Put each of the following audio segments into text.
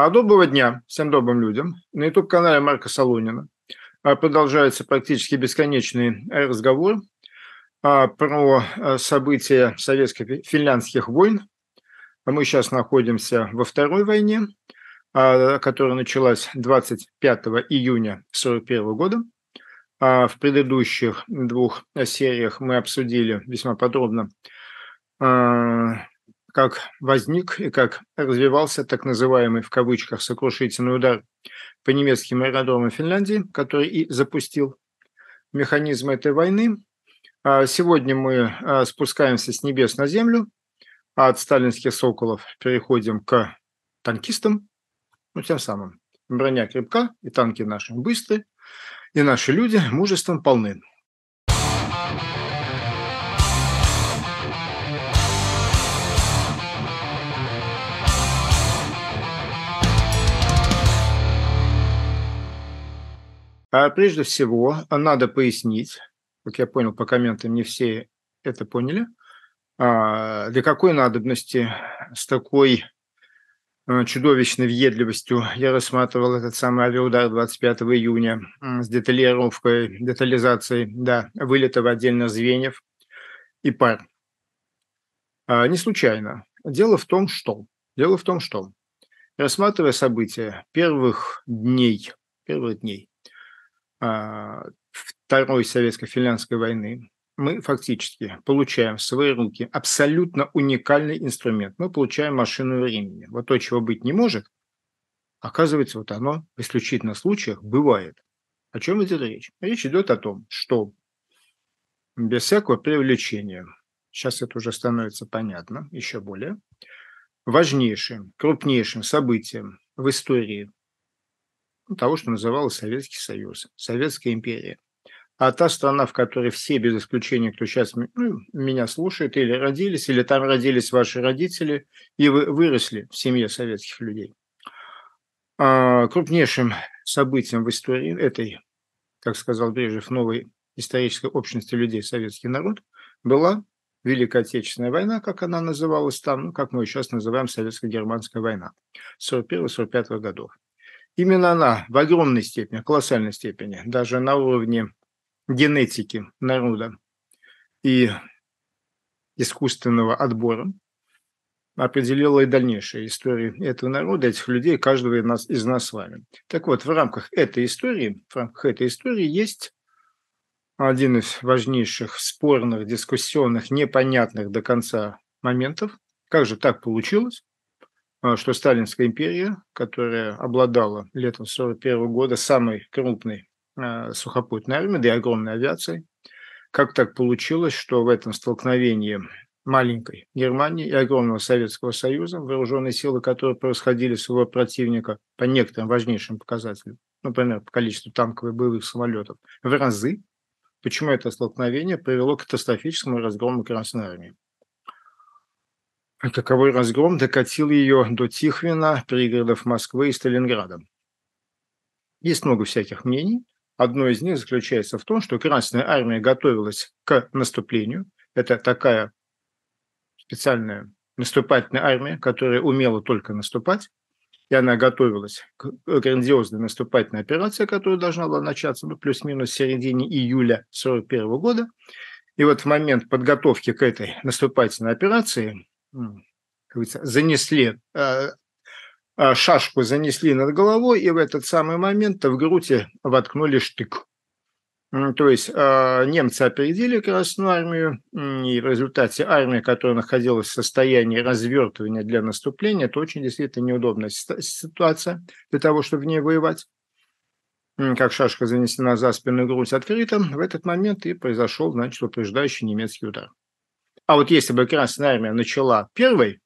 А доброго дня всем добрым людям. На YouTube-канале Марка Солонина а, продолжается практически бесконечный э, разговор а, про э, события советско-финляндских войн. А мы сейчас находимся во Второй войне, которая началась 25 июня 1941 года. В предыдущих двух э, сериях мы обсудили весьма подробно как возник и как развивался так называемый в кавычках сокрушительный удар по немецким аэродромам Финляндии, который и запустил механизм этой войны. А сегодня мы а, спускаемся с небес на землю, а от сталинских соколов переходим к танкистам, ну, тем самым. Броня крепка, и танки наши быстры, и наши люди мужеством полны. А прежде всего, надо пояснить, как я понял по комментам, не все это поняли, а, для какой надобности с такой э, чудовищной въедливостью я рассматривал этот самый авиаудар 25 июня с деталировкой, детализацией да, вылета в отдельных звеньев и пар. А, не случайно. Дело в том, что... Дело в том, что рассматривая события первых дней, первых дней а, Второй советско-финляндской войны, мы фактически получаем в свои руки абсолютно уникальный инструмент. Мы получаем машину времени. Вот то, чего быть не может, оказывается, вот оно в исключительно случаях бывает. О чем идет речь? Речь идет о том, что без всякого привлечения, сейчас это уже становится понятно еще более, важнейшим, крупнейшим событием в истории ну, того, что называлось Советский Союз, Советская империя. А та страна, в которой все, без исключения, кто сейчас ну, меня слушает, или родились, или там родились ваши родители, и вы выросли в семье советских людей. А крупнейшим событием в истории этой, как сказал Брежнев, новой исторической общности людей советский народ была Великая Отечественная война, как она называлась там, ну, как мы сейчас называем Советско-Германская война 41-45 годов. Именно она в огромной степени, колоссальной степени, даже на уровне генетики народа и искусственного отбора, определила и дальнейшие истории этого народа, этих людей, каждого из нас, из нас с вами. Так вот, в рамках этой истории, в рамках этой истории есть один из важнейших спорных, дискуссионных, непонятных до конца моментов. Как же так получилось, а, что Сталинская империя, которая обладала летом 1941 года самой крупной а, сухопутной армией, да и огромной авиацией, как так получилось, что в этом столкновении маленькой Германии и огромного Советского Союза, вооруженные силы, которые происходили своего противника по некоторым важнейшим показателям, например, по количеству танковых боевых самолетов, в разы, почему это столкновение привело к катастрофическому разгрому Красной Армии. Каковой разгром докатил ее до Тихвина, пригородов Москвы и Сталинграда? Есть много всяких мнений. Одно из них заключается в том, что Красная Армия готовилась к наступлению. Это такая специальная наступательная армия, которая умела только наступать. И она готовилась к грандиозной наступательной операции, которая должна была начаться ну, плюс-минус в середине июля 1941 года. И вот в момент подготовки к этой наступательной операции занесли, а, а, шашку занесли над головой, и в этот самый момент в груди воткнули штык. То есть а, немцы опередили Красную армию, и в результате армия, которая находилась в состоянии развертывания для наступления, это очень действительно неудобная ситуация для того, чтобы в ней воевать. Как шашка занесена за спину грудь открыта, в этот момент и произошел, значит, упреждающий немецкий удар. А вот если бы Красная Армия начала первой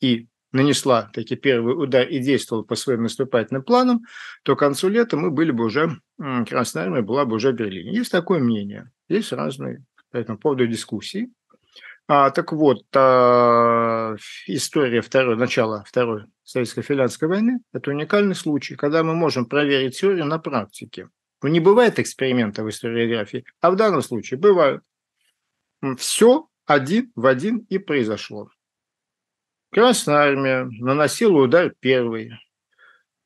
и нанесла таки первый удар и действовала по своим наступательным планам, то к концу лета мы были бы уже, Красная Армия была бы уже в Берлине. Есть такое мнение, есть разные по этому поводу дискуссии. А, так вот, а, история второй, начала Второй Советско-финляндской войны – это уникальный случай, когда мы можем проверить теорию на практике. Ну, не бывает эксперимента в историографии, а в данном случае бывают. Все один в один и произошло. Красная армия наносила удар первый.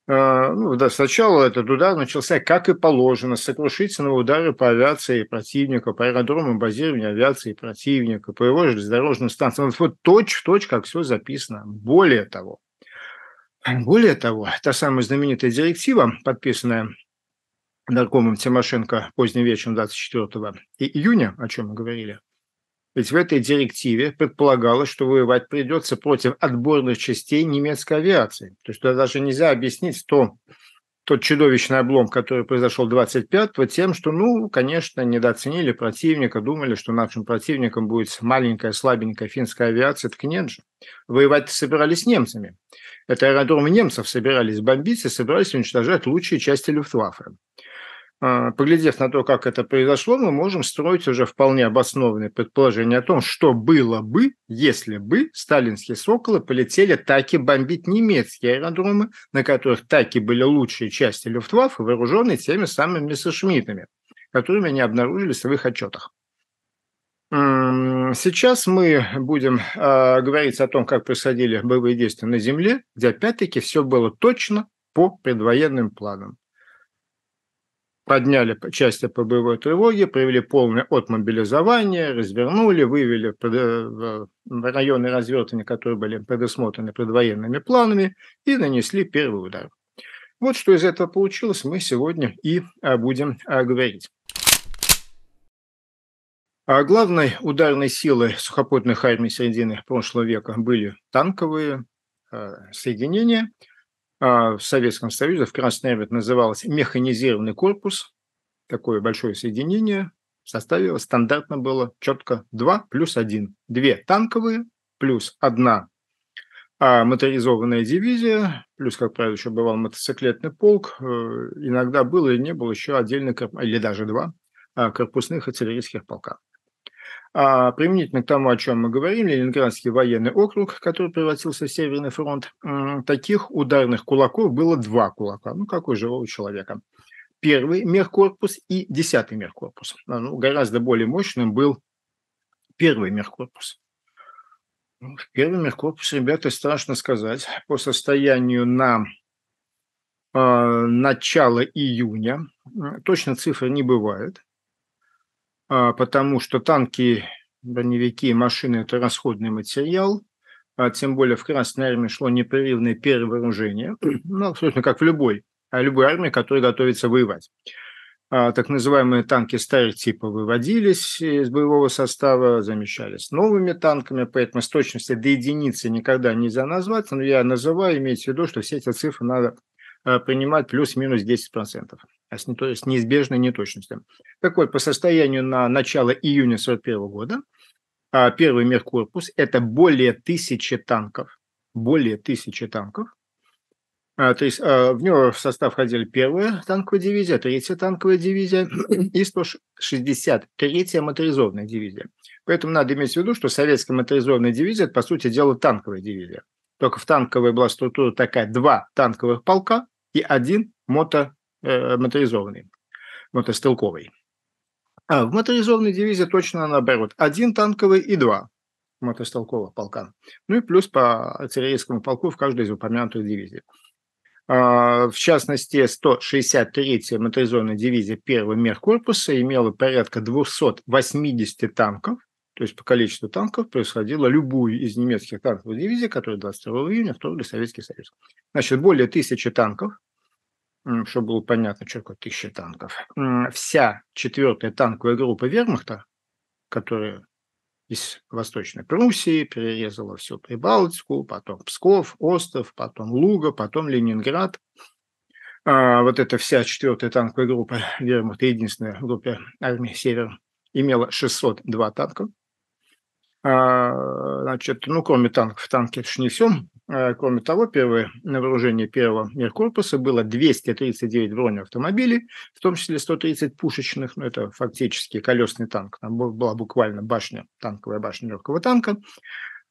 А, ну, да, сначала этот удар начался, как и положено, сокрушительного удара по авиации противника, по аэродрому базирования авиации противника, по его железнодорожным станциям. Вот точь в точь, как все записано. Более того, более того, та самая знаменитая директива, подписанная наркомом Тимошенко поздним вечером 24 июня, о чем мы говорили, ведь в этой директиве предполагалось, что воевать придется против отборных частей немецкой авиации. То есть туда даже нельзя объяснить то, тот чудовищный облом, который произошел 25-го, тем, что, ну, конечно, недооценили противника, думали, что нашим противником будет маленькая, слабенькая финская авиация. Так нет же. Воевать собирались с немцами. Это аэродромы немцев собирались бомбить и собирались уничтожать лучшие части Люфтваффе. А, поглядев на то, как это произошло, мы можем строить уже вполне обоснованные предположения о том, что было бы, если бы сталинские «Соколы» полетели таки бомбить немецкие аэродромы, на которых таки были лучшие части Люфтваффе, вооруженные теми самыми Мессершмиттами, которыми они обнаружили в своих отчетах. Сейчас мы будем а, говорить о том, как происходили боевые действия на Земле, где опять-таки все было точно по предвоенным планам подняли части по боевой тревоге, провели полное отмобилизование, развернули, вывели в районы развертывания, которые были предусмотрены предвоенными планами, и нанесли первый удар. Вот что из этого получилось, мы сегодня и а, будем а, говорить. А главной ударной силой сухопутных армий середины прошлого века были танковые а, соединения – а, в Советском Союзе, в Красноярье это называлось механизированный корпус, такое большое соединение, в составе стандартно было четко 2 плюс 1. Две танковые плюс одна а моторизованная дивизия, плюс, как правило, еще бывал мотоциклетный полк, э, иногда было и не было еще отдельно, или даже два а, корпусных артиллерийских полка. А применительно к тому, о чем мы говорим, Ленинградский военный округ, который превратился в Северный фронт, таких ударных кулаков было два кулака, ну, как у живого человека. Первый мехкорпус и десятый мехкорпус. А, ну, гораздо более мощным был первый мехкорпус. Ну, первый мехкорпус, ребята, страшно сказать, по состоянию на а, начало июня, точно цифр не бывает, а, потому что танки, броневики машины – это расходный материал, а тем более в Красной армии шло непрерывное перевооружение, ну, абсолютно как в любой, а любой армии, которая готовится воевать. А, так называемые танки старых типа выводились из боевого состава, замещались новыми танками, поэтому с точностью до единицы никогда нельзя назвать, но я называю, имеется в виду, что все эти цифры надо Э, принимать плюс-минус 10% процентов, а то есть неизбежной неточностью. Так вот, по состоянию на начало июня 1941 года а первый Меркорпус – это более тысячи танков, более тысячи танков. А, то есть э, в него в состав входили первая танковая дивизия, третья танковая дивизия и 163-я моторизованная дивизия. Поэтому надо иметь в виду, что советская моторизованная дивизия – это, по сути дела, танковая дивизия. Только в танковой была структура такая – два танковых полка и один мото, э, моторизованный, мотострелковый. А в моторизованной дивизии точно наоборот. Один танковый и два мотострелковых полка. Ну и плюс по артиллерийскому полку в каждой из упомянутых дивизий. А, в частности, 163-я моторизованная дивизия 1 мехкорпуса имела порядка 280 танков, то есть по количеству танков, превосходила любую из немецких танковых дивизий, которые 22 июня вторгли Советский Союз. Значит, более тысячи танков, чтобы было понятно, что такое тысяча танков. Вся четвертая танковая группа вермахта, которая из Восточной Пруссии, перерезала всю Прибалтику, потом Псков, остров, потом Луга, потом Ленинград. А, вот эта вся четвертая танковая группа вермахта, единственная группа армии «Север», имела 602 танка. А, значит, ну, кроме танков, танки же несем. А, кроме того, первое на вооружении первого Меркорпуса было 239 бронеавтомобилей, в том числе 130 пушечных, ну, это фактически колесный танк. Там была буквально башня, танковая башня легкого танка.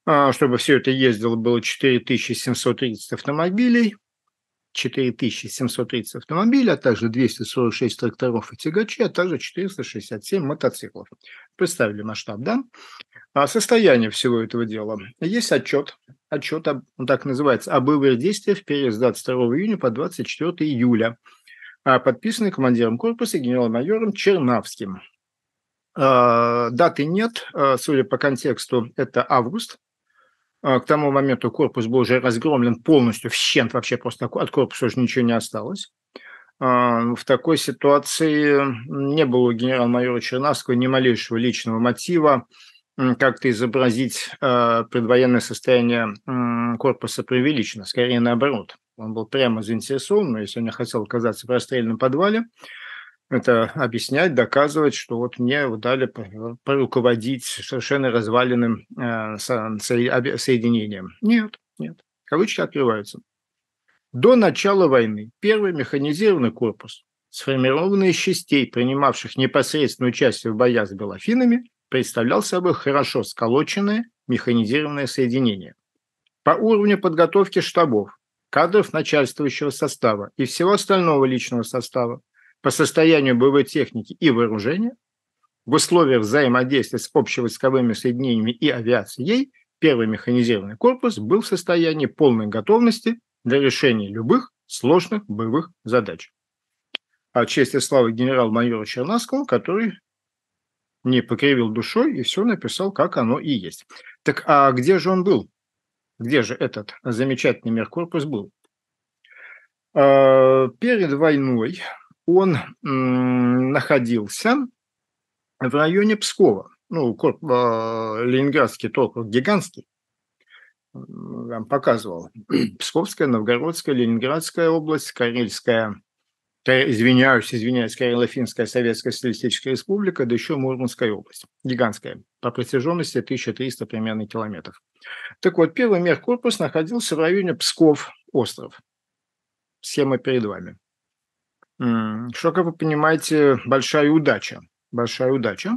А, чтобы все это ездило, было 4730 автомобилей, 4730 автомобилей, а также 246 тракторов и тягачей, а также 467 мотоциклов. Представили масштаб, да? А, состояние всего этого дела. Есть отчет, отчет, он так называется, об выборе действиях в период с 22 июня по 24 июля, а, подписанный командиром корпуса генерал-майором Чернавским. А, даты нет, судя по контексту, это август. К тому моменту корпус был уже разгромлен полностью, вщент вообще просто от корпуса уже ничего не осталось. В такой ситуации не было у генерал-майора Чернавского ни малейшего личного мотива как-то изобразить а, предвоенное состояние корпуса преувеличено, скорее наоборот. Он был прямо заинтересован, но если он не хотел оказаться в расстрельном подвале, это объяснять, доказывать, что вот мне дали э, руководить совершенно разваленным э, соединением. Нет, нет. Кавычки открываются. До начала войны первый механизированный корпус, сформированный из частей, принимавших непосредственное участие в боях с Белофинами, представлял собой хорошо сколоченное механизированное соединение. По уровню подготовки штабов, кадров начальствующего состава и всего остального личного состава, по состоянию боевой техники и вооружения, в условиях взаимодействия с общевойсковыми соединениями и авиацией первый механизированный корпус был в состоянии полной готовности для решения любых сложных боевых задач. А честь и слава генерал майору Чернаского, который не покривил душой и все написал, как оно и есть. Так а где же он был? Где же этот замечательный Меркорпус был? А, перед войной он находился в районе Пскова. Ну, а, ленинградский ток гигантский. Там показывал. Псковская, Новгородская, Ленинградская область, Карельская извиняюсь, извиняюсь, Карело Финская Советская Социалистическая Республика, да еще Мурманская область, гигантская, по протяженности 1300 примерно километров. Так вот, первый мехкорпус находился в районе Псков-Остров. Схема перед вами. Что, как вы понимаете, большая удача. Большая удача.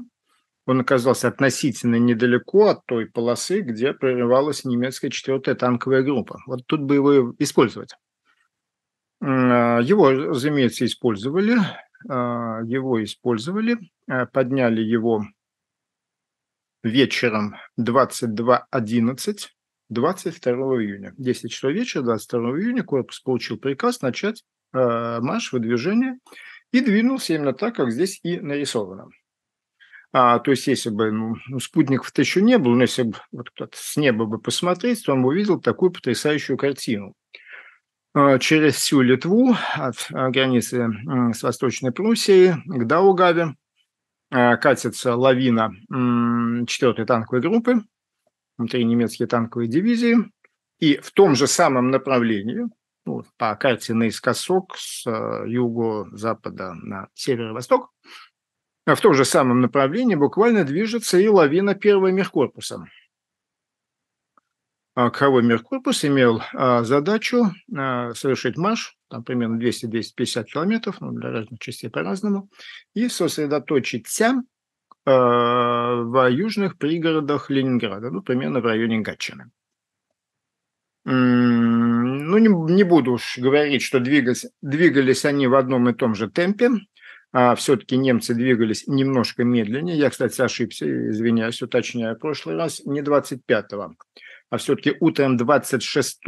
Он оказался относительно недалеко от той полосы, где прорывалась немецкая четвертая танковая группа. Вот тут бы его использовать. А, его, э, разумеется, использовали. А, его использовали. А, подняли его вечером 22.11, 22 июня. 10 часов вечера, 22 июня корпус получил приказ начать марш, выдвижение и двинулся именно так, как здесь и нарисовано. А, то есть, если бы ну, ну спутников-то еще не было, но если бы вот кто-то с неба бы посмотреть, то он бы увидел такую потрясающую картину – Э, через всю Литву от э, границы с Восточной Пруссией к Даугаве э, катится лавина 4-й танковой группы, три немецкие танковые дивизии. И в том же самом направлении, ну, по карте наискосок с юго-запада на северо-восток, в том же самом направлении буквально движется и лавина первого мехкорпуса – а, Кровой Меркурпус имел а, задачу а, совершить марш, там примерно 200-250 километров, ну, для разных частей по-разному, и сосредоточиться в южных пригородах Ленинграда, ну, примерно в районе Гатчины. Ну, не, не буду уж говорить, что двигались, двигались они в одном и том же темпе. А все-таки немцы двигались немножко медленнее. Я, кстати, ошибся, извиняюсь, уточняю. В прошлый раз не 25-го а все-таки утром 26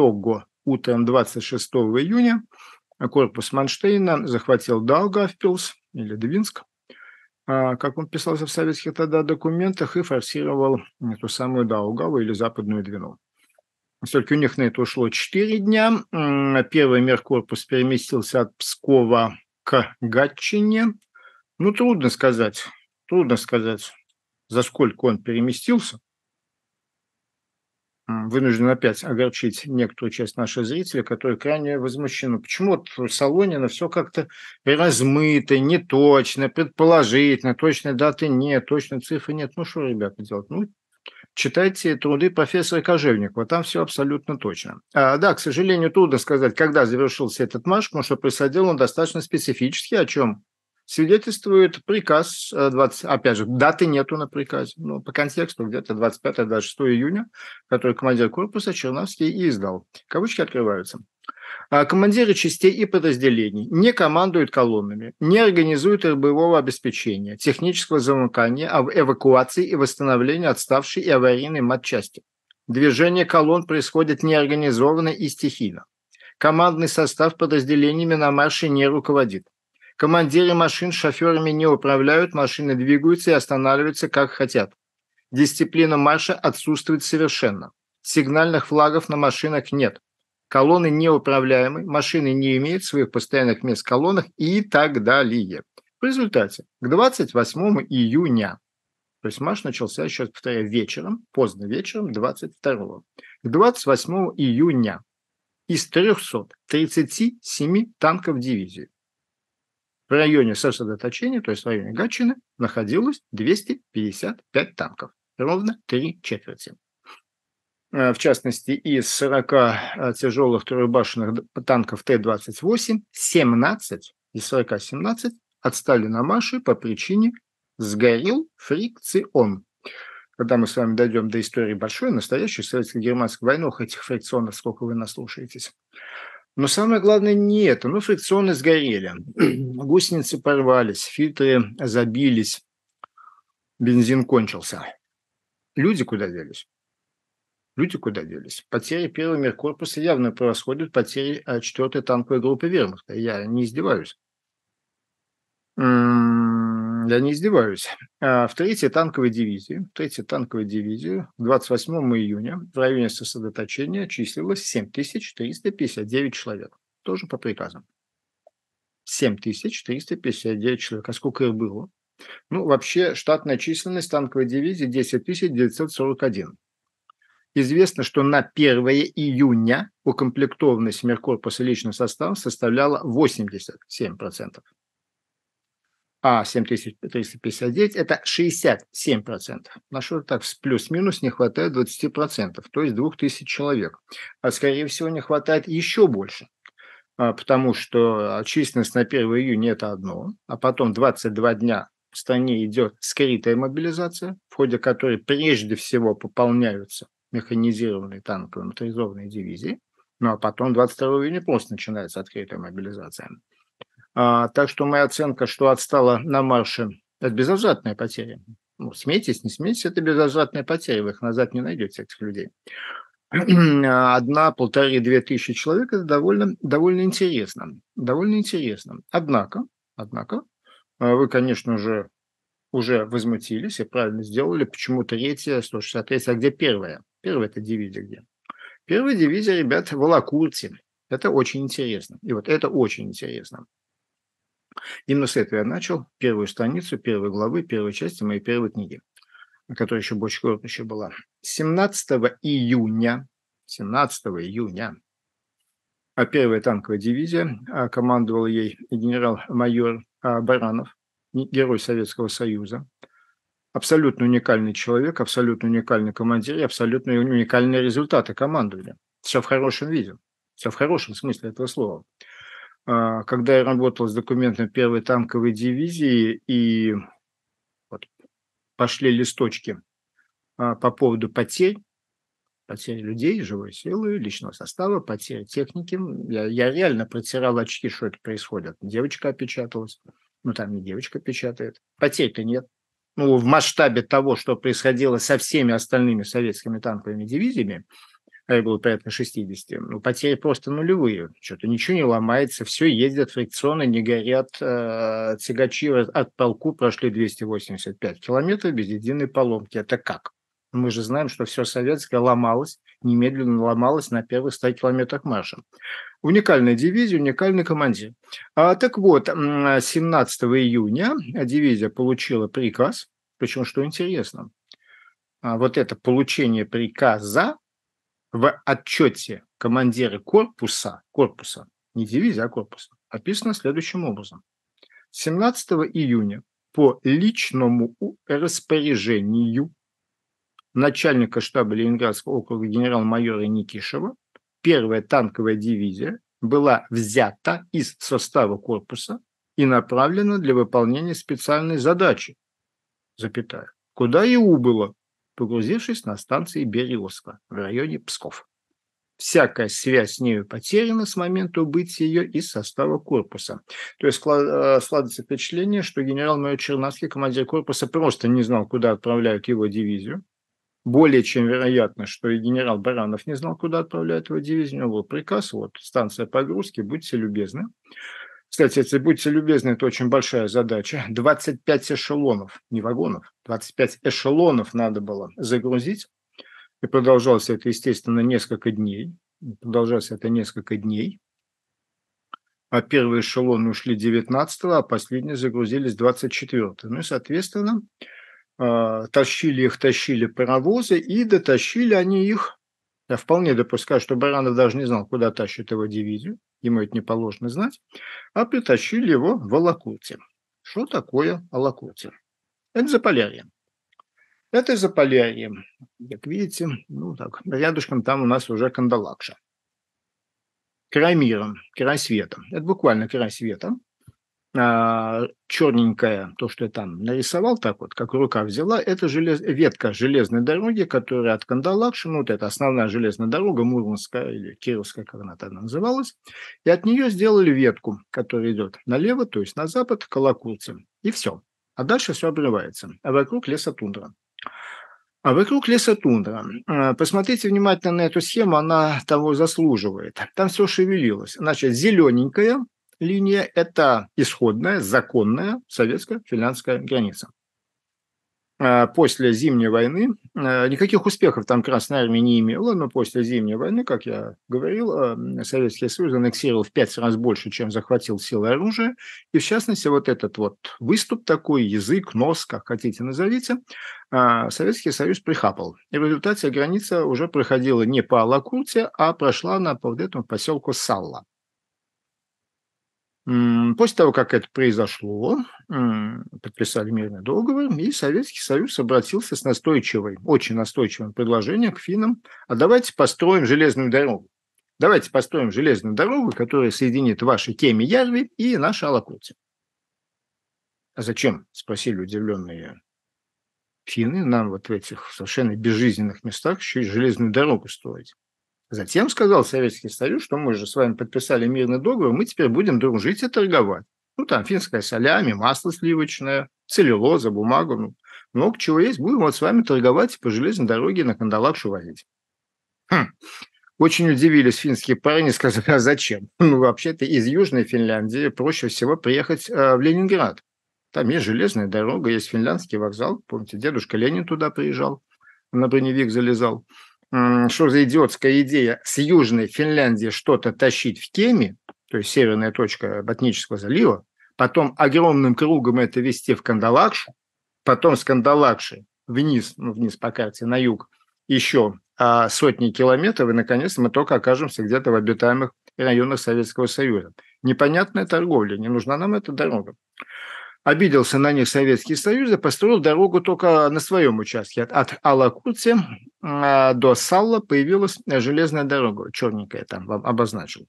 утром 26 июня корпус Манштейна захватил Даугавпилс или Двинск, а, как он писался в советских тогда документах, и форсировал эту самую Даугаву или Западную Двину. Все-таки у них на это ушло 4 дня. Первый мир корпус переместился от Пскова к Гатчине. Ну, трудно сказать, трудно сказать, за сколько он переместился вынужден опять огорчить некоторую часть наших зрителей, которые крайне возмущены. Почему вот Солонина все как-то размыто, неточно, предположительно, точной даты нет, точной цифры нет. Ну что, ребята, делать? Ну, читайте труды профессора Кожевникова, там все абсолютно точно. А, да, к сожалению, трудно сказать, когда завершился этот марш, потому что происходил он достаточно специфически, о чем свидетельствует приказ, 20, э, опять же, даты нету на приказе, но по контексту где-то 25-26 июня, который командир корпуса Черновский издал. Кавычки открываются. А, командиры частей и подразделений не командуют колоннами, не организуют боевого обеспечения, технического замыкания, а эвакуации и восстановления отставшей и аварийной матчасти. Движение колонн происходит неорганизованно и стихийно. Командный состав подразделениями на марше не руководит. Командиры машин шоферами не управляют, машины двигаются и останавливаются как хотят. Дисциплина марша отсутствует совершенно. Сигнальных флагов на машинах нет. Колонны неуправляемы, машины не имеют своих постоянных мест в колоннах и так далее. В результате к 28 июня, то есть марш начался, еще раз повторяю, вечером, поздно вечером 22, к 28 июня из 337 танков дивизии в районе сосредоточения, то есть в районе Гатчины, находилось 255 танков, ровно три четверти. Э, в частности, из 40 э, тяжелых трехбашенных танков Т-28, 17 из 40 17 отстали на марше по причине сгорел фрикцион. Когда мы с вами дойдем до истории большой, настоящей советско-германской войны, этих фрикционов сколько вы наслушаетесь. Но самое главное не это. Ну, фрикционы сгорели, гусеницы порвались, фильтры забились, бензин кончился. Люди куда делись? Люди куда делись? Потери первого Меркорпуса явно превосходят потери э, четвертой танковой группы вермахта. Я не издеваюсь. М м-м-м я не издеваюсь, а, в третьей танковой дивизии, в третьей танковой дивизии 28 июня в районе сосредоточения числилось 7359 человек. Тоже по приказам. 7359 человек. А сколько их было? Ну, вообще, штатная численность танковой дивизии 10941. Известно, что на 1 июня укомплектованность медкорпуса личного состава составляла 87% а 7359 – это 67%. На что так плюс-минус не хватает 20%, то есть 2000 человек. А скорее всего не хватает еще больше, а, потому что а, численность на 1 июня – это одно, а потом 22 дня в стране идет скрытая мобилизация, в ходе которой прежде всего пополняются механизированные танковые моторизованные дивизии, ну а потом 22 июня просто начинается открытая мобилизация – а, так что моя оценка, что отстала на марше, это безвозвратная потеря. Ну, смейтесь, не смейтесь, это безвозвратная потеря, вы их назад не найдете, этих людей. Одна, полторы, две тысячи человек – это довольно, довольно интересно. Довольно интересно. Однако, однако, э, вы, конечно же, уже возмутились и правильно сделали. Почему третья, 163 а где первая? Первая – это дивизия где? Первая дивизия, ребят, в Алакурте. Это очень интересно. И вот это очень интересно. Именно с этого я начал первую страницу, первой главы, первой части моей первой книги, которая еще больше коротко еще была. 17 июня, 17 июня, а первая танковая дивизия, а, командовал ей генерал-майор а, Баранов, герой Советского Союза, абсолютно уникальный человек, абсолютно уникальный командир и абсолютно уникальные результаты командования. Все в хорошем виде, все в хорошем смысле этого слова. А, когда я работал с документами первой танковой дивизии и вот пошли листочки а, по поводу потерь, потерь людей, живой силы, личного состава, потерь техники. Я, я реально протирал очки, что это происходит. Девочка опечаталась. Ну, там не девочка печатает. Потерь-то нет. Ну, в масштабе того, что происходило со всеми остальными советскими танковыми дивизиями, было порядка 60. Ну, потери просто нулевые. Что-то ничего не ломается, все ездят фрикционно, не горят. Э, тягачи от полку прошли 285 километров без единой поломки. Это как? Мы же знаем, что все советское ломалось, немедленно ломалось на первых 100 километрах марша. Уникальная дивизия, уникальный командир. А, так вот, 17 июня дивизия получила приказ, причем, что интересно, а вот это получение приказа в отчете командиры корпуса, корпуса, не дивизия, а корпуса, описано следующим образом. 17 июня по личному распоряжению начальника штаба Ленинградского округа генерал-майора Никишева первая танковая дивизия была взята из состава корпуса и направлена для выполнения специальной задачи, запятая, куда и убыло? погрузившись на станции Березка в районе Псков. Всякая связь с нею потеряна с момента убытия ее из состава корпуса. То есть э, складывается впечатление, что генерал-майор Чернацкий, командир корпуса, просто не знал, куда отправляют его дивизию. Более чем вероятно, что и генерал Баранов не знал, куда отправляют его дивизию. У него был приказ, вот, станция погрузки, будьте любезны. Кстати, если будьте любезны, это очень большая задача. 25 эшелонов, не вагонов, 25 эшелонов надо было загрузить. И продолжалось это, естественно, несколько дней. Продолжалось это несколько дней. А первые эшелоны ушли 19 а последние загрузились 24 Ну и, соответственно, а, тащили их, тащили паровозы, и дотащили они их. Я вполне допускаю, что Баранов даже не знал, куда тащит его дивизию ему это не положено знать, а притащили его в Алакуте. Что такое Алакуте? Это Заполярье. Это Заполярье. Как видите, ну так, рядышком там у нас уже Кандалакша. Край мира, край света. Это буквально край света. А, черненькое, то, что я там нарисовал, так вот, как рука взяла, это желез... ветка железной дороги, которая от Кандалакши, ну, вот это основная железная дорога, Мурманская или Кировская, как она тогда называлась, и от нее сделали ветку, которая идет налево, то есть на запад, к Колокурцам, и все. А дальше все обрывается, а вокруг леса тундра. А вокруг леса тундра. А, посмотрите внимательно на эту схему, она того заслуживает. Там все шевелилось. Значит, зелененькое – линия – это исходная, законная советско-финляндская граница. А после Зимней войны а, никаких успехов там Красная Армия не имела, но после Зимней войны, как я говорил, а, Советский Союз аннексировал в пять раз больше, чем захватил силы оружия. И в частности, вот этот вот выступ такой, язык, нос, как хотите назовите, Советский Союз прихапал. И в результате граница уже проходила не по Алакурте, а прошла на по вот этому поселку Салла. После того, как это произошло, подписали мирный договор, и Советский Союз обратился с настойчивым, очень настойчивым предложением к финнам, а давайте построим железную дорогу. Давайте построим железную дорогу, которая соединит ваши Кеми-Ярви и наши Алапути. А зачем, спросили удивленные финны, нам вот в этих совершенно безжизненных местах еще и железную дорогу строить. Затем сказал Советский Союз, что мы же с вами подписали мирный договор, мы теперь будем дружить и торговать. Ну, там финская солями, масло сливочное, целлюлоза, бумагу. ну, много чего есть. Будем вот с вами торговать и по железной дороге на кандалах шуварить. Хм. Очень удивились финские парни, сказали, а зачем? Ну, вообще-то из Южной Финляндии проще всего приехать э, в Ленинград. Там есть железная дорога, есть финляндский вокзал. Помните, дедушка Ленин туда приезжал, на броневик залезал что за идиотская идея с Южной Финляндии что-то тащить в Кеми, то есть северная точка Ботнического залива, потом огромным кругом это вести в Кандалакшу, потом с Кандалакши вниз, ну, вниз по карте, на юг, еще а, сотни километров, и, наконец, мы только окажемся где-то в обитаемых районах Советского Союза. Непонятная торговля, не нужна нам эта дорога. Обиделся на них Советский Союз и построил дорогу только на своем участке от, от Алакутси а, до Салла появилась э, железная дорога, черненькая там вам обозначил.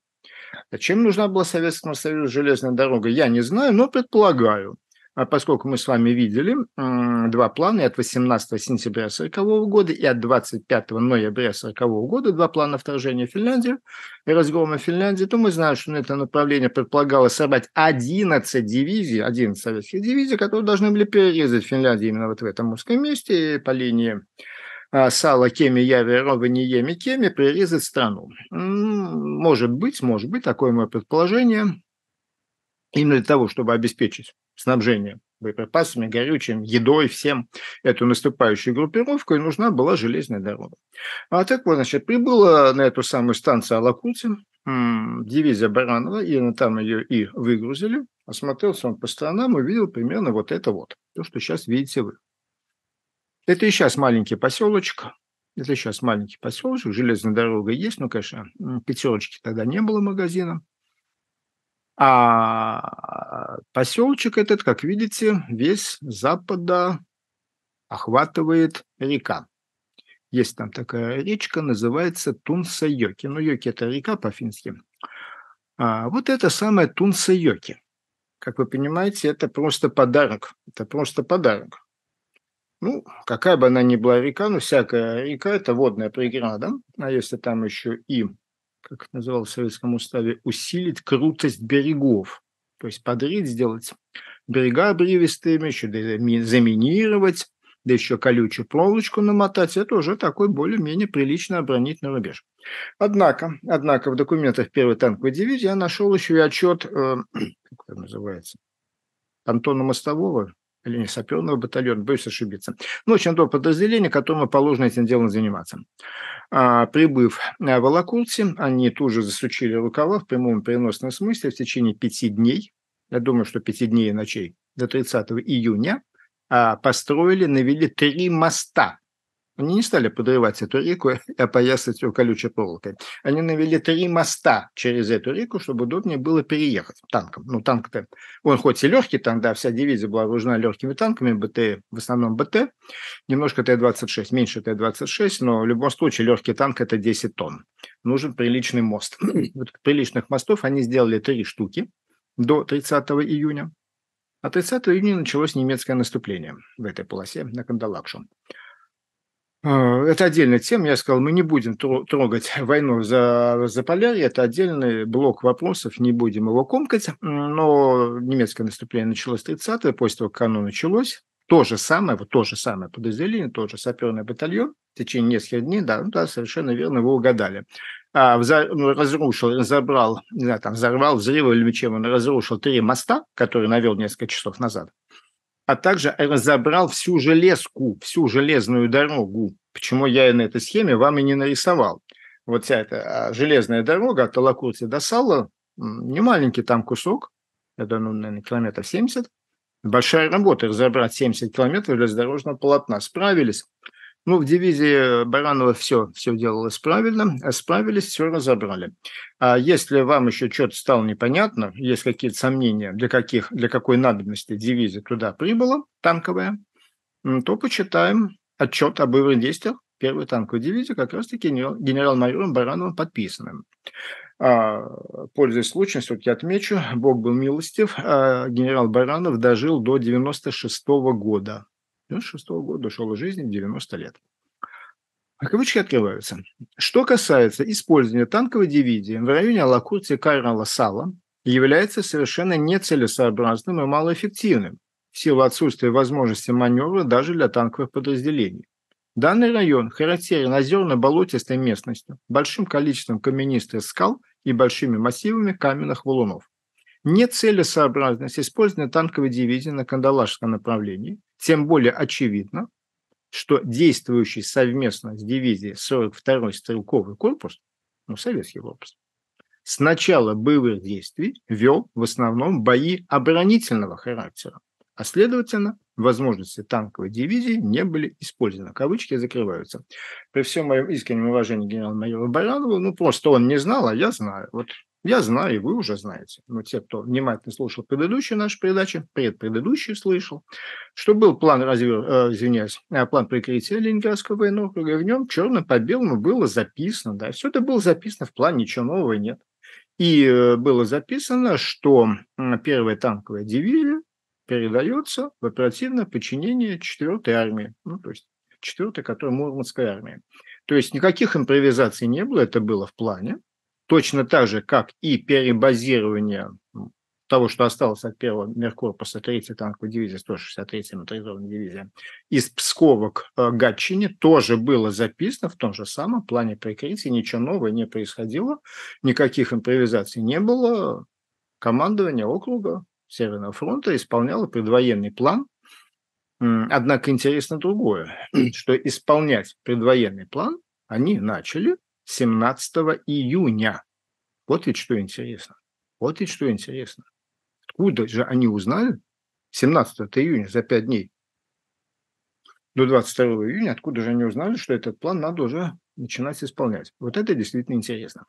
Зачем нужна была Советскому Союзу железная дорога, я не знаю, но предполагаю. А поскольку мы с вами видели два плана, и от 18 сентября 1940 года и от 25 ноября 1940 года, два плана вторжения в Финляндию и разгрома Финляндии, то мы знаем, что на это направление предполагалось собрать 11 дивизий, 11 советских дивизий, которые должны были перерезать Финляндию именно вот в этом узком месте по линии а, сала кеми яви ровани еми кеми прирезать страну. Может быть, может быть, такое мое предположение. Именно для того, чтобы обеспечить снабжение боеприпасами, горючим, едой, всем эту наступающую группировку, и нужна была железная дорога. А так вот, значит, прибыла на эту самую станцию Алакути дивизия Баранова, и там ее и выгрузили. Осмотрелся он по сторонам, и увидел примерно вот это вот, то, что сейчас видите вы. Это и сейчас маленький поселочек. Это сейчас маленький поселочек. Железная дорога есть, но, конечно, пятерочки тогда не было магазина. А поселочек этот, как видите, весь запада охватывает река. Есть там такая речка, называется Тунса-Йоки. Ну, Йоки – это река по-фински. А вот это самое Тунса-Йоки. Как вы понимаете, это просто подарок. Это просто подарок ну, какая бы она ни была река, но всякая река – это водная преграда. А если там еще и, как это называлось в Советском уставе, усилить крутость берегов, то есть подрить, сделать берега обривистыми, еще заминировать, да еще колючую проволочку намотать, это уже такой более-менее прилично оборонительный рубеж. Однако, однако в документах первой танковой дивизии я нашел еще и отчет, э, как это называется, Антона Мостового, или саперного батальона, боюсь ошибиться. Ну, в то подразделение, которому положено этим делом заниматься. А, прибыв в Алакурте, они тут же засучили рукава в прямом переносном смысле в течение пяти дней, я думаю, что пяти дней и ночей, до 30 июня, а, построили, навели три моста они не стали подрывать эту реку и опоясать ее колючей проволокой. Они навели три моста через эту реку, чтобы удобнее было переехать танком. Ну, танк-то, он хоть и легкий танк, да, вся дивизия была вооружена легкими танками, БТ, в основном БТ, немножко Т-26, меньше Т-26, но в любом случае легкий танк – это 10 тонн. Нужен приличный мост. вот приличных мостов они сделали три штуки до 30 июня. А 30 июня началось немецкое наступление в этой полосе на Кандалакшу. А, это отдельная тема. Я сказал, мы не будем трогать войну за Заполярье. Это отдельный блок вопросов, не будем его комкать. Но немецкое наступление началось 30-е, после того, как оно началось, то же самое, вот то же самое подразделение, тот же саперный батальон в течение нескольких дней, да, да совершенно верно, вы угадали. А, взор, ну, разрушил, разобрал, не знаю, там, взорвал, взрывом или чем он разрушил три моста, которые навел несколько часов назад а также разобрал э, всю железку, всю железную дорогу. Почему я на этой схеме вам и не нарисовал. Вот вся эта а, железная дорога от Алакурти до Сала не маленький там кусок, это, ну, наверное, километров 70. Большая работа разобрать 70 километров железнодорожного полотна. Справились. Ну, в дивизии э, Баранова все, все делалось правильно, а справились, все разобрали. А если вам еще что-то стало непонятно, есть какие-то сомнения, для, каких, для какой надобности дивизия туда прибыла, танковая, то почитаем отчет об боевых действиях первой танковой дивизии, как раз-таки генерал-майором Барановым подписанным. А, пользуясь случаем, все-таки отмечу, Бог был милостив, а, генерал Баранов дожил до 96 -го года. 96 -го года ушел из жизни в 90 лет. А кавычки открываются. Что касается использования танковой дивизии в районе Алакурти Кайрала Сала, является совершенно нецелесообразным и малоэффективным в силу отсутствия возможности маневра даже для танковых подразделений. Данный район характерен озерно-болотистой местностью, большим количеством каменистых скал и большими массивами каменных валунов. Нецелесообразность использования танковой дивизии на Кандалашском направлении тем более очевидно, что действующий совместно с дивизией 42-й стрелковый корпус, ну, советский корпус, с начала боевых действий вел в основном бои оборонительного характера, а следовательно, возможности танковой дивизии не были использованы. Кавычки закрываются. При всем моем искреннем уважении генерал-майору Баранову, ну, просто он не знал, а я знаю. Вот я знаю, и вы уже знаете, но те, кто внимательно слушал предыдущие наши передачи, предпредыдущие слышал, что был план, разве, э, извиняюсь, э, план прикрытия Ленинградского военного округа, в нем черно по белому было записано, да, все это было записано в плане, ничего нового нет. И э, было записано, что первая танковая дивизия передается в оперативное подчинение 4-й армии, ну, то есть 4-й, которая Мурманская армия. То есть никаких импровизаций не было, это было в плане точно так же, как и перебазирование того, что осталось от первого Меркорпуса, 3-й танковой дивизии, 163-я моторизованная дивизия, из Пскова к э, Гатчине тоже было записано в том же самом плане прикрытия, ничего нового не происходило, никаких импровизаций не было. Командование округа Северного фронта исполняло предвоенный план, Однако интересно другое, что исполнять предвоенный план они начали – 17 июня. Вот ведь что интересно. Вот ведь что интересно. Откуда же они узнали 17 июня, за пять дней до 22 июня, откуда же они узнали, что этот план надо уже начинать исполнять? Вот это действительно интересно.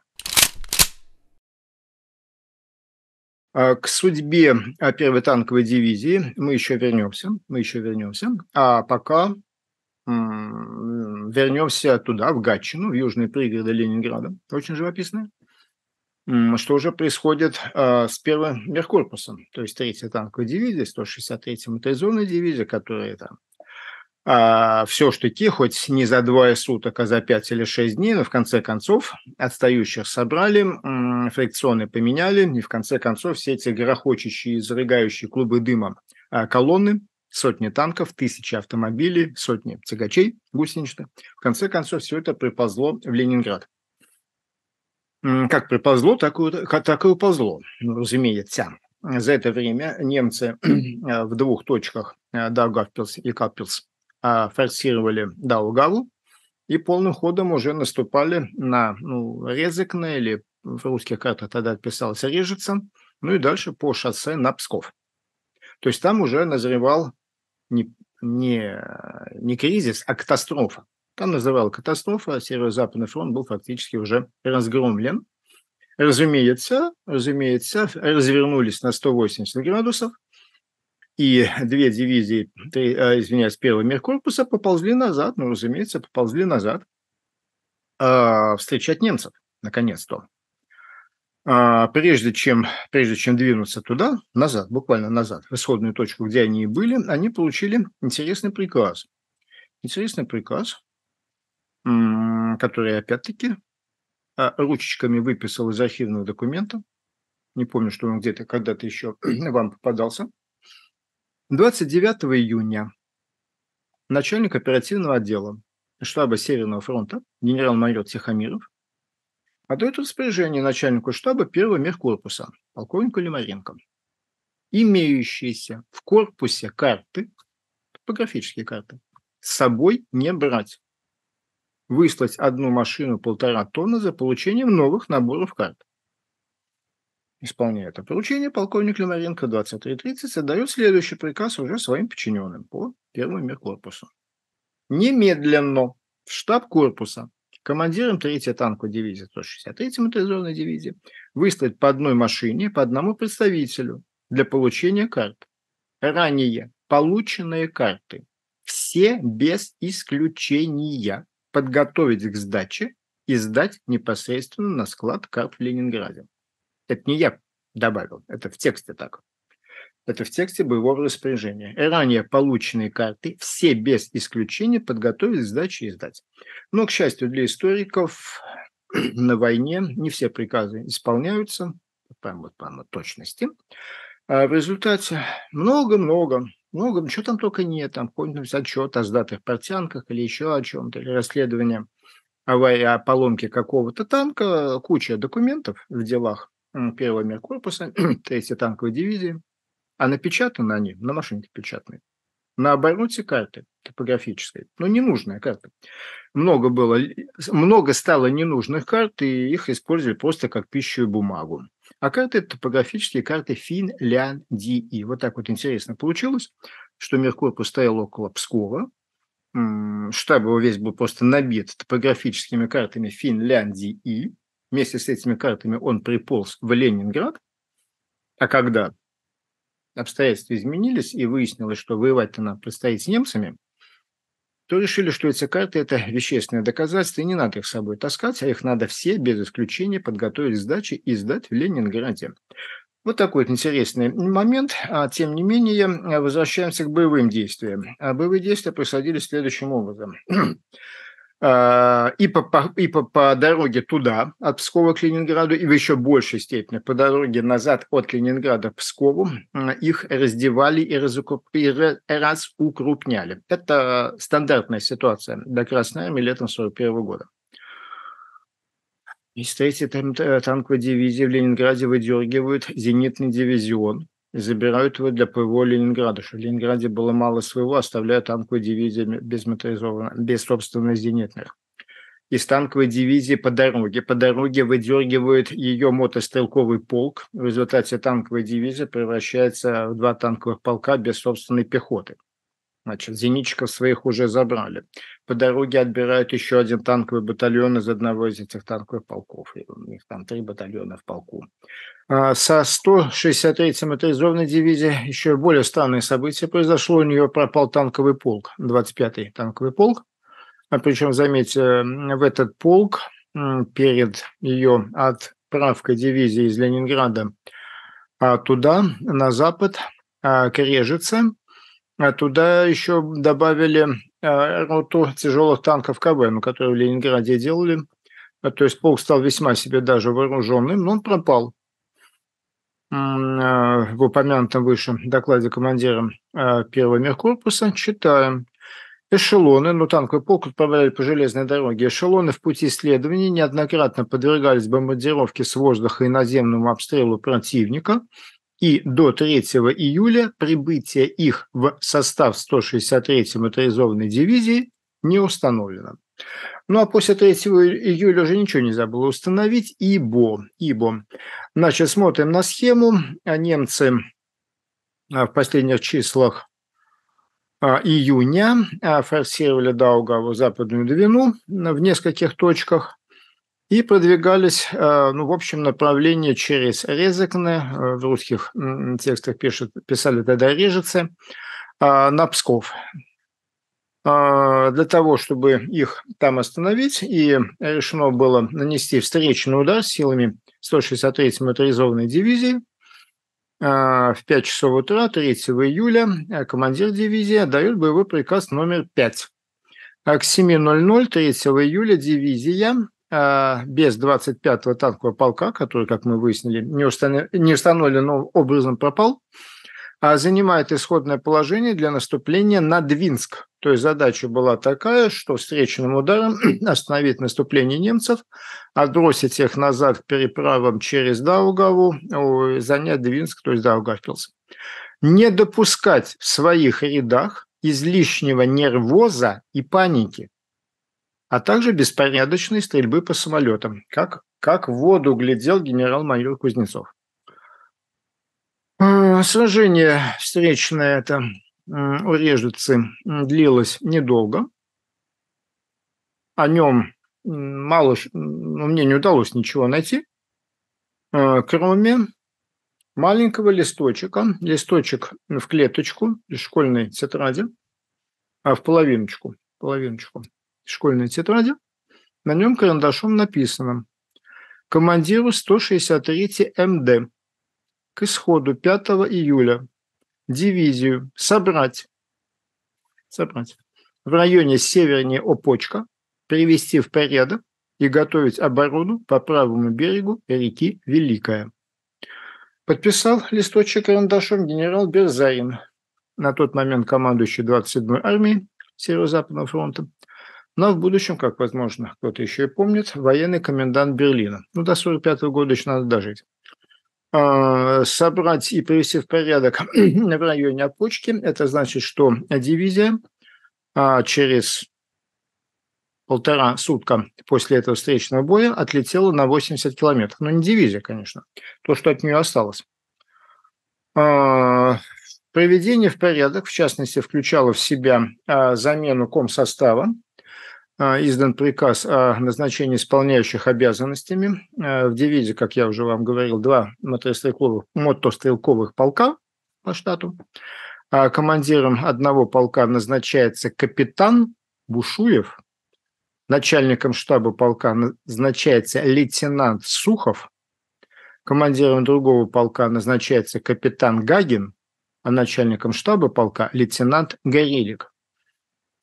А, к судьбе а, первой танковой дивизии мы еще вернемся, мы еще вернемся. А пока вернемся туда, в Гатчину, в южные пригороды Ленинграда, очень живописные, что уже происходит а, с первым Меркорпусом, то есть Третья танковая дивизия, 163-я моторизованная дивизия, которая там э, а, все-таки, хоть не за двое суток, а за пять или шесть дней, но в конце концов отстающих собрали, фрикционы поменяли, и в конце концов все эти грохочущие, зарыгающие клубы дыма а, колонны сотни танков, тысячи автомобилей, сотни цыгачей гусеничных. В конце концов, все это приползло в Ленинград. Как приползло, так и, так и уползло, разумеется. За это время немцы э, в двух точках э, Даугавпилс и Каппилс а, форсировали Даугаву и полным ходом уже наступали на ну, Резекне или в русских картах тогда писалось Режица, ну и дальше по шоссе на Псков. То есть там уже назревал не, не, не кризис, а катастрофа. Там называл катастрофа, Северо-Западный фронт был фактически уже разгромлен. Разумеется, разумеется, развернулись на 180 градусов, и две дивизии, три, а, извиняюсь, первого Меркорпуса поползли назад, ну, разумеется, поползли назад э, встречать немцев, наконец-то. А, прежде чем, прежде чем двинуться туда, назад, буквально назад, в исходную точку, где они и были, они получили интересный приказ. Интересный приказ, который, опять-таки, а, ручечками выписал из архивного документа. Не помню, что он где-то когда-то еще вам попадался. 29 июня начальник оперативного отдела штаба Северного фронта генерал-майор Тихомиров отдает а распоряжение начальнику штаба первого мехкорпуса, полковнику Лимаренко. Имеющиеся в корпусе карты, топографические карты, с собой не брать. Выслать одну машину полтора тонны за получением новых наборов карт. Исполняя это поручение, полковник Лимаренко 23.30 отдает следующий приказ уже своим подчиненным по первому мехкорпусу. Немедленно в штаб корпуса командиром 3-й танковой дивизии 163-й моторизованной дивизии выставить по одной машине, по одному представителю для получения карт. Ранее полученные карты все без исключения подготовить к сдаче и сдать непосредственно на склад карт в Ленинграде. Это не я добавил, это в тексте так это в тексте боевого распоряжения. Э, ранее полученные карты все без исключения подготовить к сдаче и сдать. Но, к счастью для историков, на войне не все приказы исполняются, прямо вот прямо точности. А в результате много-много, много, Что там только нет, там какой-нибудь отчет о сдатых портянках или еще о чем-то, или расследование аварии, о поломке какого-то танка, куча документов в делах первого медкорпуса, третьей танковой дивизии, а напечатаны они на машинке печатной. На обороте карты топографической. Ну, ненужная карта. Много было, много стало ненужных карт, и их использовали просто как пищу и бумагу. А карты – это топографические карты Финляндии. Вот так вот интересно получилось, что Меркурпус стоял около Пскова, штаб его весь был просто набит топографическими картами Финляндии. Вместе с этими картами он приполз в Ленинград. А когда обстоятельства изменились и выяснилось, что воевать-то нам предстоит с немцами, то решили, что эти карты – это вещественное доказательство, и не надо их с собой таскать, а их надо все, без исключения, подготовить к сдаче и сдать в Ленинграде. Вот такой вот интересный момент. А, тем не менее, э, возвращаемся к боевым действиям. А боевые действия происходили следующим образом. А, и по, по, и по, по дороге туда, от Пскова к Ленинграду, и в еще большей степени по дороге назад от Ленинграда к Пскову, их раздевали и, разукруп, и разукрупняли. Это стандартная ситуация до Красной Армии летом 1941 года. Из третьей э, танковой дивизии в Ленинграде выдергивают зенитный дивизион, забирают его для ПВО Ленинграда, что в Ленинграде было мало своего, оставляя танковые дивизии без моторизованных, без собственно зенитных. Из танковой дивизии по дороге. По дороге выдергивают ее мотострелковый полк. В результате танковая дивизия превращается в два танковых полка без собственной пехоты. Значит, зенитчиков своих уже забрали. По дороге отбирают еще один танковый батальон из одного из этих танковых полков. И у них там три батальона в полку. А со 163-й моторизованной дивизией еще более странное событие произошло. У нее пропал танковый полк, 25-й танковый полк. А причем, заметьте, э, в этот полк перед ее отправкой дивизии из Ленинграда а туда, на запад, а, к Режице, а туда еще добавили э, роту тяжелых танков КВМ, которые в Ленинграде делали. А, то есть полк стал весьма себе даже вооруженным, но он пропал э, в упомянутом выше докладе командира э, первого мехкорпуса читаем. Эшелоны, ну танковый полк отправляли по железной дороге. Эшелоны в пути исследований неоднократно подвергались бомбардировке с воздуха и наземному обстрелу противника и до 3 июля прибытие их в состав 163-й моторизованной дивизии не установлено. Ну а после 3 июля уже ничего нельзя было установить, ибо, ибо. Значит, смотрим на схему. А немцы а, в последних числах а, июня форсировали Даугаву западную Двину в нескольких точках – и продвигались э, ну, в общем направление через Резекны, э, в русских текстах пишут, писали тогда Режицы, а, на Псков а, для того, чтобы их там остановить, и решено было нанести встречный удар силами 163-й моторизованной дивизии. А, в 5 часов утра 3 июля э, командир дивизии дает боевой приказ номер 5. К 7.00 3 июля дивизия а, без 25-го танкового полка, который, как мы выяснили, не, установ... не установленным образом пропал, а занимает исходное положение для наступления на Двинск. То есть задача была такая, что встречным ударом остановить наступление немцев, отбросить их назад к переправам через Даугаву, занять Двинск, то есть Даугавпилс. Не допускать в своих рядах излишнего нервоза и паники – а также беспорядочной стрельбы по самолетам, как, как в воду глядел генерал-майор Кузнецов. Сражение встречное это у Режицы длилось недолго. О нем мало, ну, мне не удалось ничего найти, э, кроме маленького листочка, листочек в клеточку из школьной тетради, а в половиночку, половиночку – школьной тетради, на нем карандашом написано «Командиру 163 МД к исходу 5 июля дивизию собрать, собрать в районе севернее Опочка, привести в порядок и готовить оборону по правому берегу реки Великая». Подписал листочек карандашом генерал Берзарин, на тот момент командующий 27-й армией Северо-Западного фронта, но в будущем, как возможно, кто-то еще и помнит, военный комендант Берлина. Ну, до 45 года еще надо дожить. А, собрать и привести в порядок в районе опочки, это значит, что дивизия а, через полтора сутка после этого встречного боя отлетела на 80 километров. Ну, не дивизия, конечно, то, что от нее осталось. А, Проведение в порядок, в частности, включало в себя замену комсостава, а, издан приказ о назначении исполняющих обязанностями. Э, В дивизии, как я уже вам говорил, два мотострелковых, мотострелковых полка по штату. А командиром одного полка назначается капитан Бушуев, начальником штаба полка назначается лейтенант Сухов, командиром другого полка назначается капитан Гагин, а начальником штаба полка лейтенант Горелик.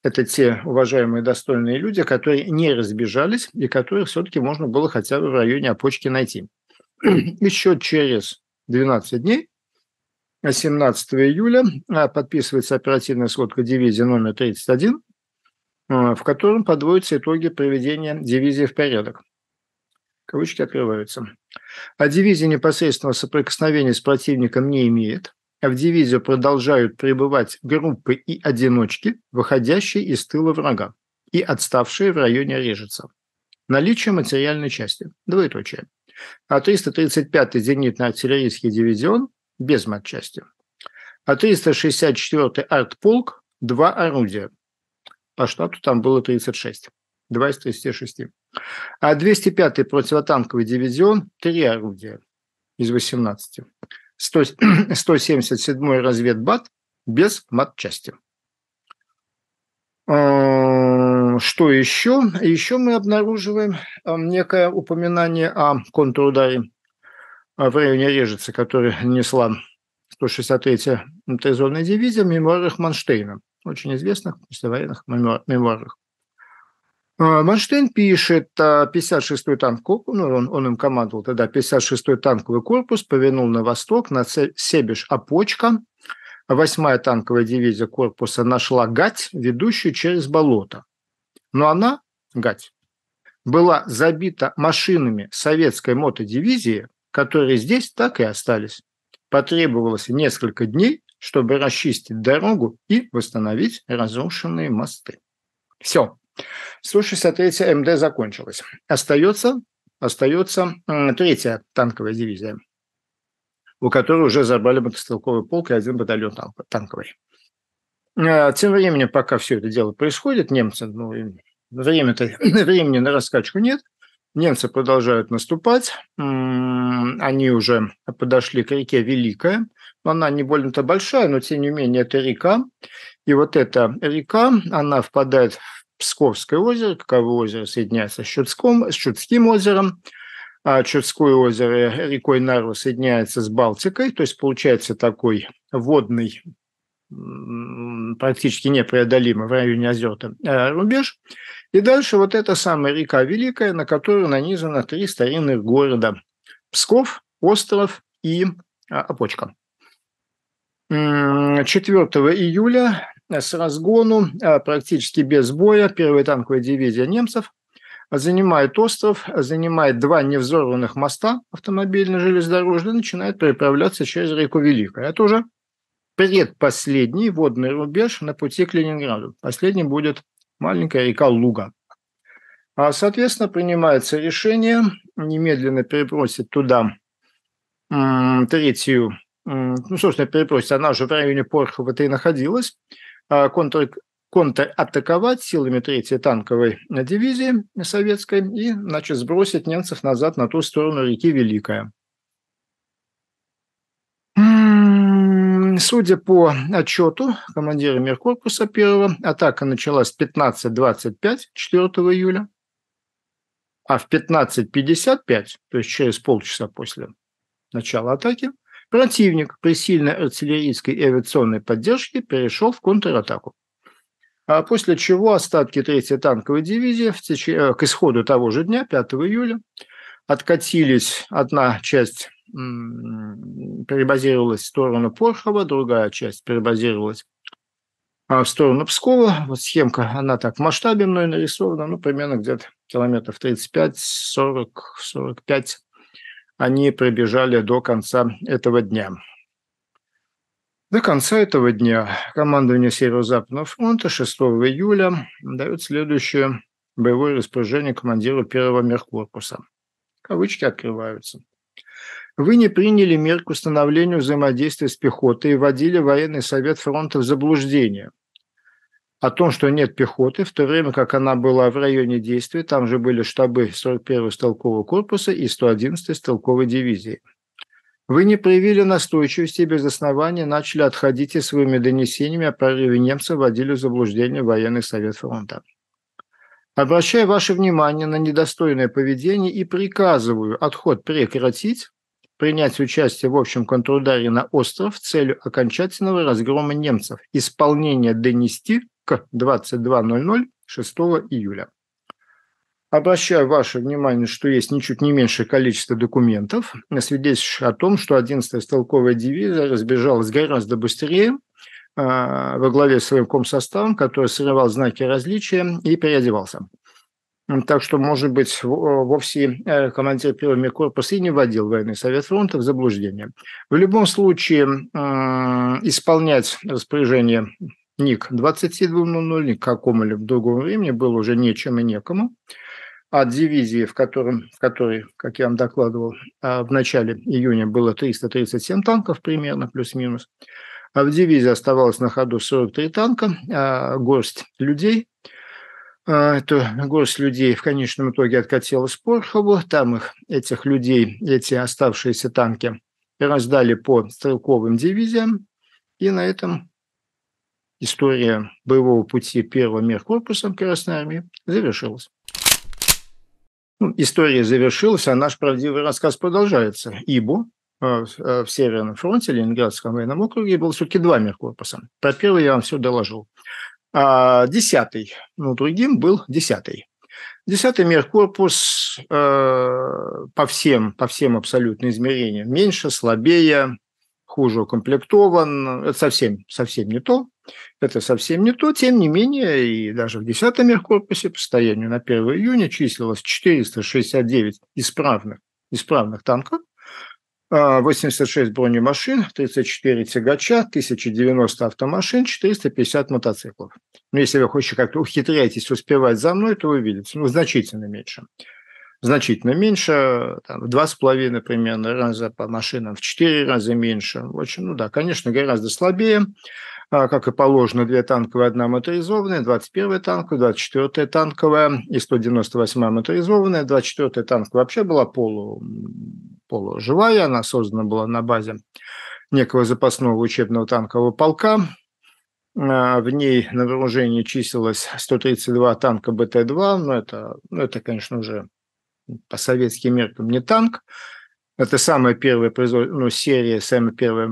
Это те уважаемые достойные люди, которые не разбежались и которых все-таки можно было хотя бы в районе опочки найти. Еще через 12 дней 17 июля а, подписывается оперативная сводка дивизии номер 31, а, в котором подводятся итоги проведения дивизии в порядок. Кавычки открываются. А дивизия непосредственного соприкосновения с противником не имеет в дивизию продолжают прибывать группы и одиночки, выходящие из тыла врага и отставшие в районе Режица. Наличие материальной части. Двоеточие. А 335-й зенитно-артиллерийский дивизион без матчасти. А 364-й артполк – два орудия. По штату там было 36. 2 из 36. А 205-й противотанковый дивизион – три орудия из 18. 100, 177-й разведбат без матчасти. Э, что еще? Еще мы обнаруживаем э, некое упоминание о контрударе э, в районе Режицы, который несла 163-я мотозонная дивизия в мемуарах Манштейна, очень известных послевоенных мемуарах. А, Манштейн пишет, 56-й а, танковый, ну, он, он им командовал тогда, 56-й танковый корпус повернул на восток, на Себеж Опочка. 8-я танковая дивизия корпуса нашла гать, ведущую через болото. Но она, гать, была забита машинами советской мотодивизии, которые здесь так и остались. Потребовалось несколько дней, чтобы расчистить дорогу и восстановить разрушенные мосты. Все, 163-я МД закончилась. Остается, остается э, третья танковая дивизия, у которой уже забрали мотострелковый полк и один батальон танковый. Э, тем временем, пока все это дело происходит, немцы, ну, время-то, времени на раскачку нет, немцы продолжают наступать, они уже подошли к реке Великая, она не больно-то большая, но тем не менее это река, и вот эта река, она впадает в Псковское озеро, Каковое озеро соединяется с Чудском, с Чудским озером, а Чудское озеро рекой Нарва соединяется с Балтикой, то есть получается такой водный, практически непреодолимый в районе озер э, рубеж. И дальше вот эта самая река Великая, на которую нанизано три старинных города – Псков, Остров и а, Опочка. 4 июля с разгону, а, практически без боя, первая танковая дивизия немцев занимает остров, занимает два невзорванных моста автомобильно-железнодорожные, начинает переправляться через реку Великая. Это уже предпоследний водный рубеж на пути к Ленинграду. Последний будет маленькая река Луга. А, соответственно, принимается решение немедленно перебросить туда третью, ну, собственно, перебросить, она уже в районе Порхова-то и находилась, а, контр, контратаковать силами третьей танковой дивизии советской и значит, сбросить немцев назад на ту сторону реки Великая. М-м, судя по отчету командира Меркорпуса первого, атака началась в 15.25 4 июля, а в 15.55, то есть через полчаса после начала атаки, Противник при сильной артиллерийской и авиационной поддержке перешел в контратаку. А после чего остатки 3-й танковой дивизии в теч... Э, к исходу того же дня, 5 июля, откатились. Одна часть перебазировалась в сторону Порхова, другая часть перебазировалась а, в сторону Пскова. Вот схемка, она так в масштабе мной нарисована, ну, примерно где-то километров 35-40-45 они пробежали до конца этого дня. До конца этого дня командование Северо-Западного фронта 6 июля дает следующее боевое распоряжение командиру первого меркорпуса. Кавычки открываются. Вы не приняли мер к установлению взаимодействия с пехотой и вводили военный совет фронта в заблуждение – о том, что нет пехоты, в то время как она была в районе действия, там же были штабы 41-го стрелкового корпуса и 111-й стрелковой дивизии. Вы не проявили настойчивости и без основания начали отходить и своими донесениями о прорыве немцев вводили в заблуждение военный совет фронта. Обращаю ваше внимание на недостойное поведение и приказываю отход прекратить, принять участие в общем контрударе на остров с целью окончательного разгрома немцев, исполнение донести к 22.00 6 июля. Обращаю ваше внимание, что есть ничуть не меньшее количество документов, свидетельствующих о том, что 11-я стрелковая дивизия разбежалась гораздо быстрее э, во главе с своим комсоставом, который срывал знаки различия и переодевался. Так что, может быть, вовсе э, командир первого корпуса и не вводил военный совет фронта в заблуждение. В любом случае, э, исполнять распоряжение Ник, 27.00 ни к какому-либо другому времени было уже нечем и некому. От а дивизии, в, котором, в которой, как я вам докладывал, а, в начале июня было 337 танков примерно, плюс-минус. А в дивизии оставалось на ходу 43 танка, а, горсть людей. Эту горсть людей в конечном итоге откатилась в Порхову. Там их, этих людей, эти оставшиеся танки раздали по стрелковым дивизиям. И на этом история боевого пути первого мехкорпуса Красной Армии завершилась. Ну, история завершилась, а наш правдивый рассказ продолжается, ибо э, э, в Северном фронте, Ленинградском военном округе, было все-таки два мехкорпуса. Про первый я вам все доложил. А десятый, ну, другим был десятый. Десятый мехкорпус э, по, всем, по всем абсолютно измерениям меньше, слабее, хуже укомплектован. Это совсем, совсем не то. Это совсем не то. Тем не менее, и даже в 10-м мехкорпусе по состоянию на 1 июня числилось 469 исправных, исправных танков, 86 а, бронемашин, 34 тягача, 1090 автомашин, 450 мотоциклов. Но ну, если вы хоть как-то ухитряетесь успевать за мной, то вы видите, ну, значительно меньше. Значительно меньше, там, в два с половиной примерно раза по машинам, в четыре раза меньше. Очень, ну да, конечно, гораздо слабее. А, как и положено, две танковые, одна моторизованная, 21-я танковая, 24-я танковая и 198-я моторизованная. 24-я танковая вообще была полу, полуживая, она создана была на базе некого запасного учебного танкового полка. А, в ней на вооружении числилось 132 танка БТ-2, но это, ну, это, конечно, уже по советским меркам не танк, это самая первая производ... ну, серия, самая первая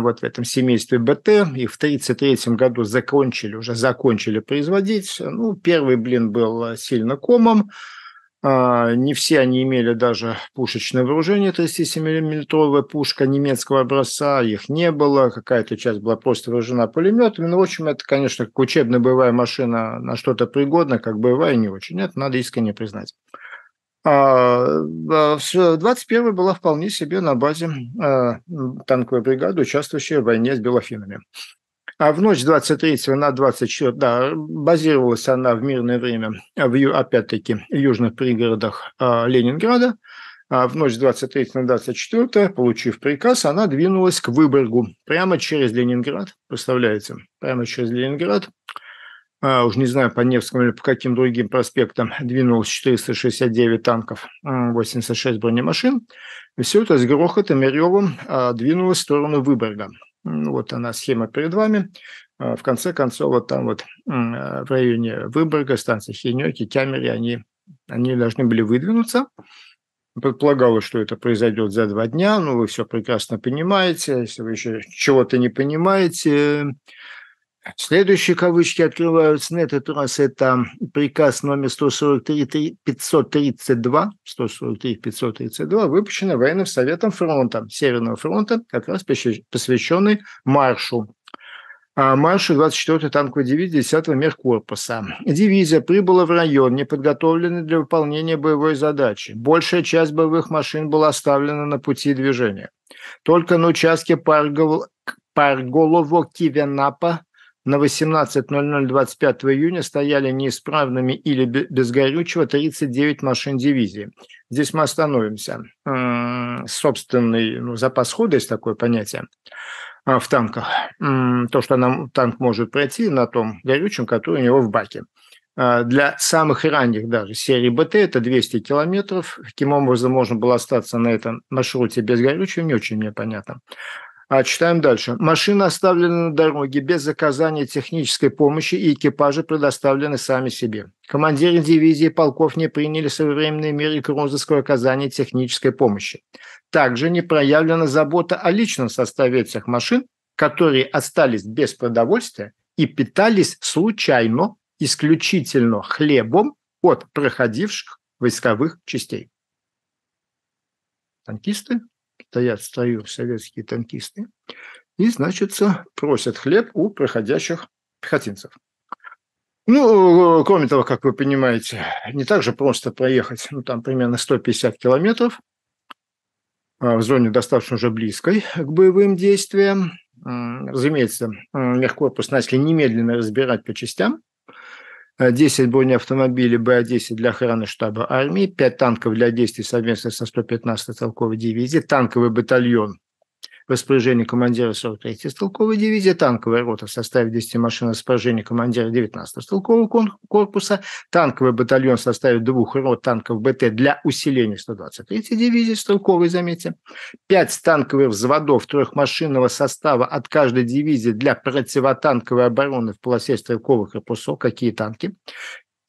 вот в этом семействе БТ. И в 1933 году закончили, уже закончили производить. Ну, первый блин был э, сильно комом. А, не все они имели даже пушечное вооружение, 37-миллиметровая пушка немецкого образца, их не было, какая-то часть была просто вооружена пулеметами. Ну, в общем, это, конечно, как учебная боевая машина на что-то пригодна, как боевая не очень. Это надо искренне признать. 21 а, а, была вполне себе на базе а, танковой бригады, участвующей в войне с белофинами. А в ночь 23 на 24, да, базировалась она в мирное время, в, опять-таки, южных пригородах Ленинграда. А в ночь 23 на 24, получив приказ, она двинулась к Выборгу, прямо через Ленинград, представляете, прямо через Ленинград, а, уж не знаю, по Невскому или по каким другим проспектам, двинулось 469 танков, 86 бронемашин. И все это с грохотом и ревом а, двинулось в сторону Выборга. Вот она схема перед вами. А, в конце концов, вот там вот в районе Выборга, станции Хенеки, Тямери, они, они должны были выдвинуться. Предполагалось, что это произойдет за два дня, но ну, вы все прекрасно понимаете. Если вы еще чего-то не понимаете, Следующие кавычки открываются на этот раз. Это приказ номер 143-532, 143-532, выпущенный военным советом фронта, Северного фронта, как раз посвященный маршу а, маршу 24-й танковой дивизии 10-го мехкорпуса. Дивизия прибыла в район, не подготовленный для выполнения боевой задачи. Большая часть боевых машин была оставлена на пути движения. Только на участке Парголово-Кивенапа на 18.00 25 июня стояли неисправными или без горючего 39 машин дивизии. Здесь мы остановимся. Собственный ну, запас хода, есть такое понятие а, в танках. То, что нам танк может пройти на том горючем, который у него в баке. А, для самых ранних даже серии БТ это 200 километров. Каким образом можно было остаться на этом маршруте без горючего, не очень мне понятно. А читаем дальше. Машины оставлены на дороге без оказания технической помощи и экипажи предоставлены сами себе. Командиры дивизии и полков не приняли современные меры к розыску оказания технической помощи. Также не проявлена забота о личном составе этих машин, которые остались без продовольствия и питались случайно исключительно хлебом от проходивших войсковых частей. Танкисты стоят в строю советские танкисты и, значит, просят хлеб у проходящих пехотинцев. Ну, э, кроме того, как вы понимаете, не так же просто проехать, ну, там примерно 150 километров а, в зоне достаточно уже близкой к боевым действиям. Разумеется, мехкорпус начали немедленно разбирать по частям, 10 бронеавтомобилей БА-10 для охраны штаба армии, 5 танков для действий совместно со 115-й толковой дивизией, танковый батальон в распоряжении командира 43-й стрелковой дивизии, танковая рота в составе 10 машин в распоряжении командира 19-го стрелкового корпуса, танковый батальон в составе двух рот танков БТ для усиления 123-й дивизии стрелковой, заметьте, 5 танковых взводов трехмашинного состава от каждой дивизии для противотанковой обороны в полосе стрелковых корпусов, какие танки,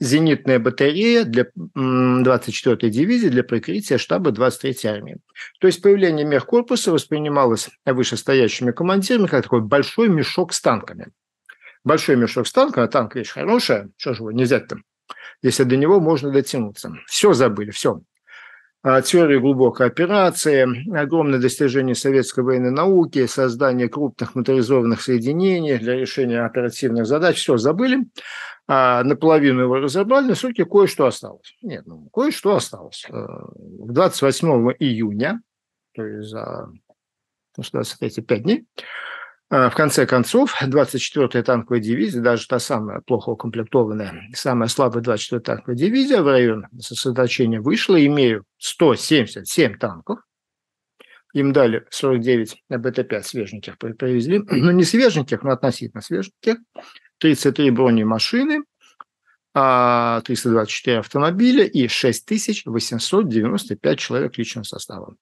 зенитная батарея для 24-й дивизии для прикрытия штаба 23-й армии. То есть появление мехкорпуса воспринималось вышестоящими командирами как такой большой мешок с танками. Большой мешок с танками, а танк вещь хорошая, что же его не взять-то, если до него можно дотянуться. Все забыли, все. А, теория глубокой операции, огромное достижение советской военной науки, создание крупных моторизованных соединений для решения оперативных задач, все забыли а наполовину его разобрали, на сутки кое-что осталось. Нет, ну, кое-что осталось. 28 э, июня, то есть за ну, 25 дней, э, в конце концов, 24-я танковая дивизия, даже та самая плохо укомплектованная, самая слабая 24-я танковая дивизия в район сосредоточения вышла, имея 177 танков, им дали 49 э, БТ-5 свеженьких, привезли, ну не свеженьких, но относительно свеженьких, 33 бронемашины, 324 автомобиля и 6895 человек личного состава.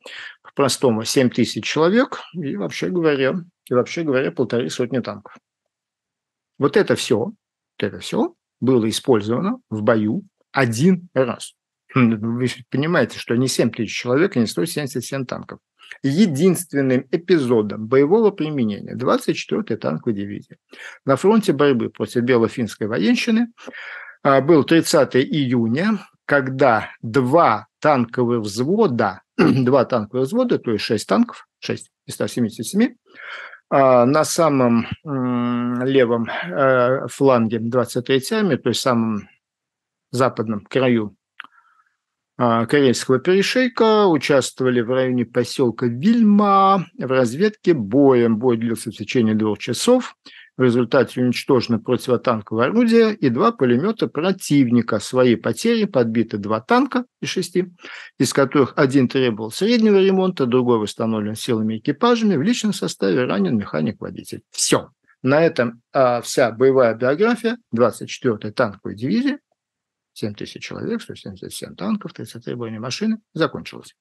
По-простому 7 человек и вообще говоря, и вообще говоря полторы сотни танков. Вот это все, вот это все было использовано в бою один раз. Хм, ну, вы понимаете, что не 7 тысяч человек и а не 177 танков. Единственным эпизодом боевого применения 24-й танковой дивизии на фронте борьбы против белофинской военщины а, был 30 июня, когда два танковых взвода, два танковых взвода, то есть 6 танков, 6 из 177, а, на самом левом э, фланге 23-ми, то есть самом западном краю а, Карельского перешейка, участвовали в районе поселка Вильма в разведке боем. Бой длился в течение двух часов. В результате уничтожено противотанковое орудие и два пулемета противника. Свои потери подбиты два танка из шести, из которых один требовал среднего ремонта, другой восстановлен силами экипажами. В личном составе ранен механик-водитель. Все. На этом а, вся боевая биография 24-й танковой дивизии 7 тысяч человек, 177 танков, 33 бронемашины, закончилось.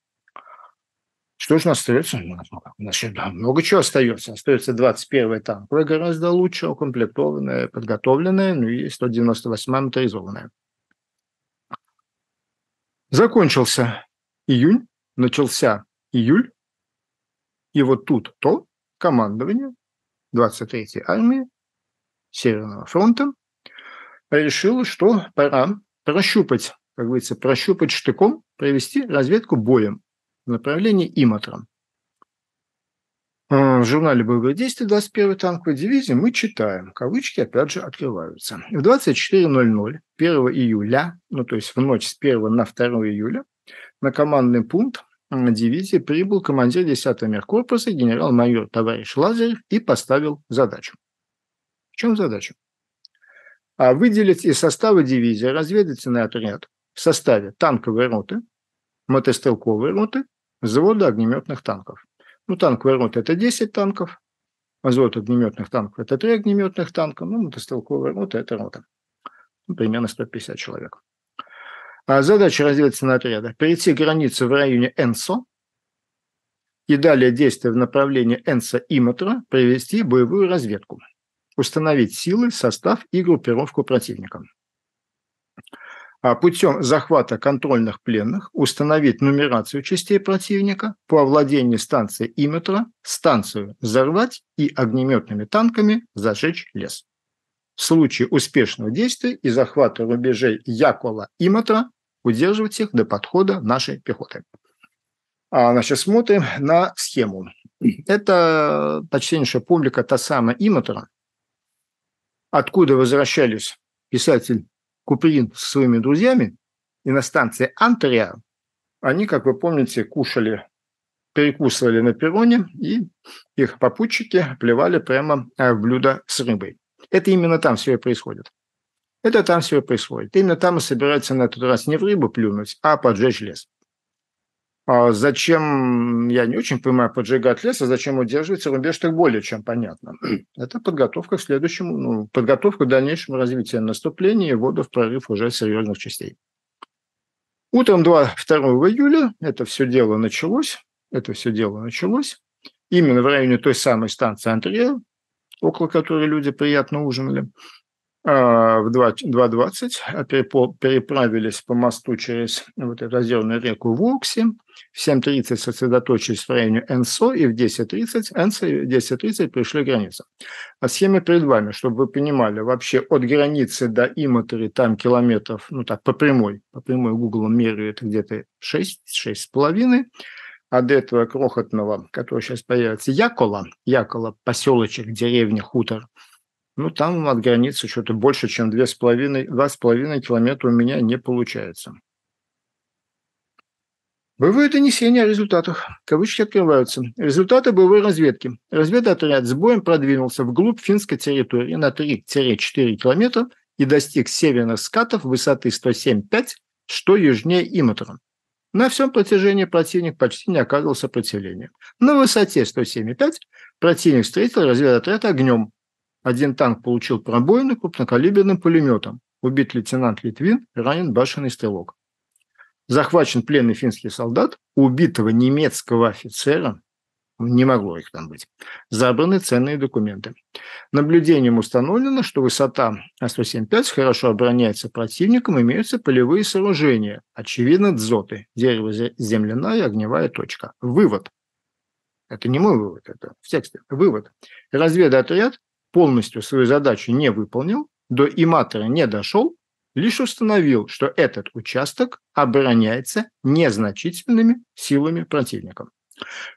Что же у нас остается? У нас еще да, много чего остается. Остается 21 танковая, гораздо лучше укомплектованная, подготовленная, ну и 198-я моторизованная. Закончился июнь, начался июль, и вот тут то командование 23-й армии Северного фронта решило, что пора прощупать, как говорится, прощупать штыком, провести разведку боем в направлении Иматрон. А, в журнале боевых действий 21-й танковой дивизии мы читаем, кавычки опять же открываются. В 24.00 1 июля, ну то есть в ночь с 1 на 2 июля, на командный пункт дивизии прибыл командир 10-го меркорпуса генерал-майор товарищ Лазарев и поставил задачу. В чем задача? А выделить из состава дивизии разведывательный отряд в составе танковой роты, мотострелковой роты, взвода огнеметных танков. Ну, танковая рота – это 10 танков, взвод огнеметных танков – это 3 огнеметных танка, ну, мотострелковая рота – это рота. Ну, примерно 150 человек. А задача разведывательного отряда – перейти границу в районе Энсо и далее действия в направлении Энса и Матра провести боевую разведку – установить силы, состав и группировку противника. А путем захвата контрольных пленных установить нумерацию частей противника, по овладению станции Иметра станцию взорвать и огнеметными танками зажечь лес. В случае успешного действия и захвата рубежей Якола Иметра удерживать их до подхода нашей пехоты. А, значит, смотрим на схему. Это почтеннейшая публика та самая Иматора, откуда возвращались писатель Куприн со своими друзьями, и на станции Антрия, они, как вы помните, кушали, перекусывали на перроне, и их попутчики плевали прямо а, в блюдо с рыбой. Это именно там все и происходит. Это там все и происходит. Именно там и собирается на этот раз не в рыбу плюнуть, а поджечь лес. А зачем, я не очень понимаю, поджигать лес, а зачем удерживается рубеж, так более чем понятно. Это подготовка к следующему, ну, подготовка к дальнейшему развитию наступления и ввода в прорыв уже серьезных частей. Утром 2, 2 июля это все дело началось, это все дело началось, именно в районе той самой станции Андрея, около которой люди приятно ужинали – а, в 2.20 а, переправились по мосту через вот эту озерную реку Вокси. В 7.30 сосредоточились в районе НСО, и в 10.30 НСО и в 10.30 пришли граница. А схема перед вами, чтобы вы понимали, вообще от границы до Иматори там километров, ну так, по прямой, по прямой гуглом мерю это где-то 6, 6,5 а до этого крохотного, который сейчас появится, Якола, Якола, поселочек, деревня, хутор – ну, там от границы что-то больше, чем 2,5, 2,5 километра у меня не получается. Боевые донесения о результатах. Кавычки открываются. Результаты боевой разведки. Разведотряд с боем продвинулся вглубь финской территории на 3-4 километра и достиг северных скатов высоты 107,5, что южнее Иматора. На всем протяжении противник почти не оказывал сопротивления. На высоте 107,5 противник встретил разведотряд огнем, один танк получил пробоины крупнокалиберным пулеметом. Убит лейтенант Литвин, ранен башенный стрелок. Захвачен пленный финский солдат, убитого немецкого офицера, не могло их там быть, забраны ценные документы. Наблюдением установлено, что высота А-175 хорошо обороняется противником, имеются полевые сооружения, очевидно, дзоты, дерево земляная огневая точка. Вывод. Это не мой вывод, это в тексте. Вывод. Разведотряд полностью свою задачу не выполнил, до иматора не дошел, лишь установил, что этот участок обороняется незначительными силами противника.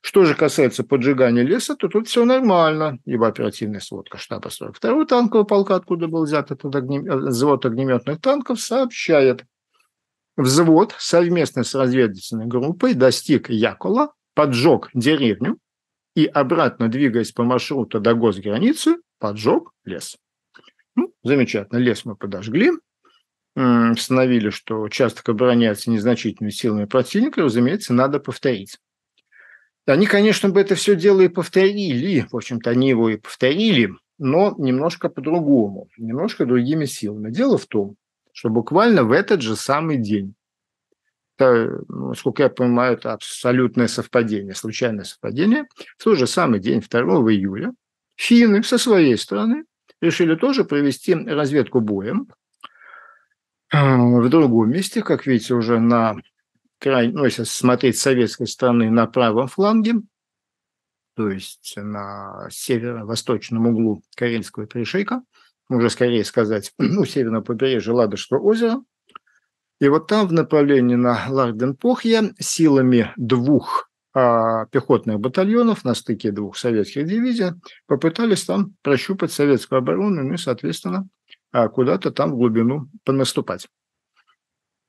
Что же касается поджигания леса, то тут все нормально, ибо оперативная сводка штаба 42-го танкового полка, откуда был взят этот огнем... Э, взвод огнеметных танков, сообщает. Взвод совместно с разведывательной группой достиг Якола, поджег деревню, и обратно, двигаясь по маршруту до госграницы, поджег лес. Ну, замечательно, лес мы подожгли, установили, что участок обороняется незначительными силами противника, разумеется, надо повторить. Они, конечно, бы это все дело и повторили, в общем-то, они его и повторили, но немножко по-другому, немножко другими силами. Дело в том, что буквально в этот же самый день это, ну, насколько я понимаю, это абсолютное совпадение, случайное совпадение. В тот же самый день, 2 июля, финны со своей стороны решили тоже провести разведку боем э, в другом месте, как видите, уже на край, ну, если смотреть с советской стороны, на правом фланге, то есть на северо-восточном углу Карельского перешейка, уже, скорее сказать, ну, северного побережья Ладожского озера – и вот там в направлении на Лахденпохья силами двух а, пехотных батальонов на стыке двух советских дивизий попытались там прощупать советскую оборону, ну и, соответственно, а, куда-то там в глубину понаступать.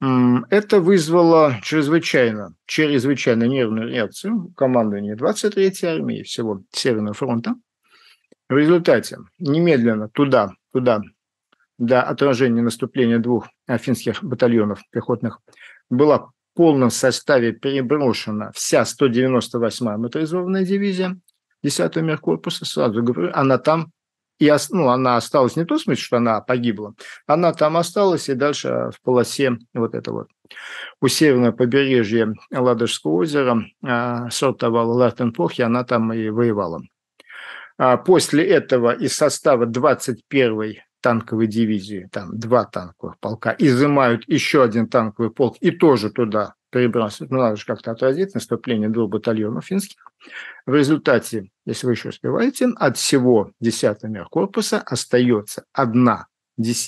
Это вызвало чрезвычайно, чрезвычайно нервную реакцию командования 23-й армии всего Северного фронта. В результате немедленно туда, туда для отражения наступления двух финских батальонов пехотных была в полном составе переброшена вся 198-я моторизованная дивизия 10-го Меркорпуса, сразу говорю, она там и ну, она осталась не то в смысле, что она погибла, она там осталась и дальше в полосе вот это вот. У северного побережья Ладожского озера а, сортовала и она там и воевала. А, после этого из состава 21-й танковой дивизии, там два танковых полка, изымают еще один танковый полк и тоже туда перебрасывают. Ну, надо же как-то отразить наступление двух батальонов финских. В результате, если вы еще успеваете, от всего 10-го корпуса остается одна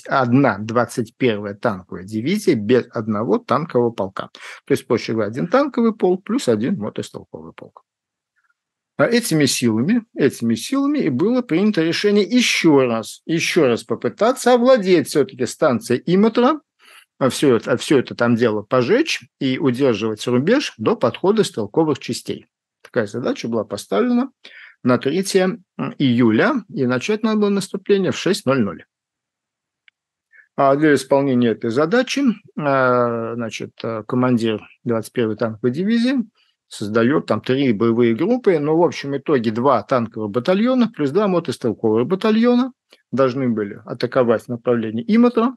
одна 21-я танковая дивизия без одного танкового полка. То есть, проще говоря, один танковый полк плюс один мотострелковый полк. А этими силами, этими силами и было принято решение еще раз, еще раз попытаться овладеть все-таки станцией Имотра, а все, это, а все это там дело пожечь и удерживать рубеж до подхода стрелковых частей. Такая задача была поставлена на 3 июля, и начать надо было наступление в 6.00. А для исполнения этой задачи значит, э, командир 21-й танковой дивизии – создает там три боевые группы, но ну, в общем итоге два танковых батальона плюс два мотострелковых батальона должны были атаковать направление Иматра,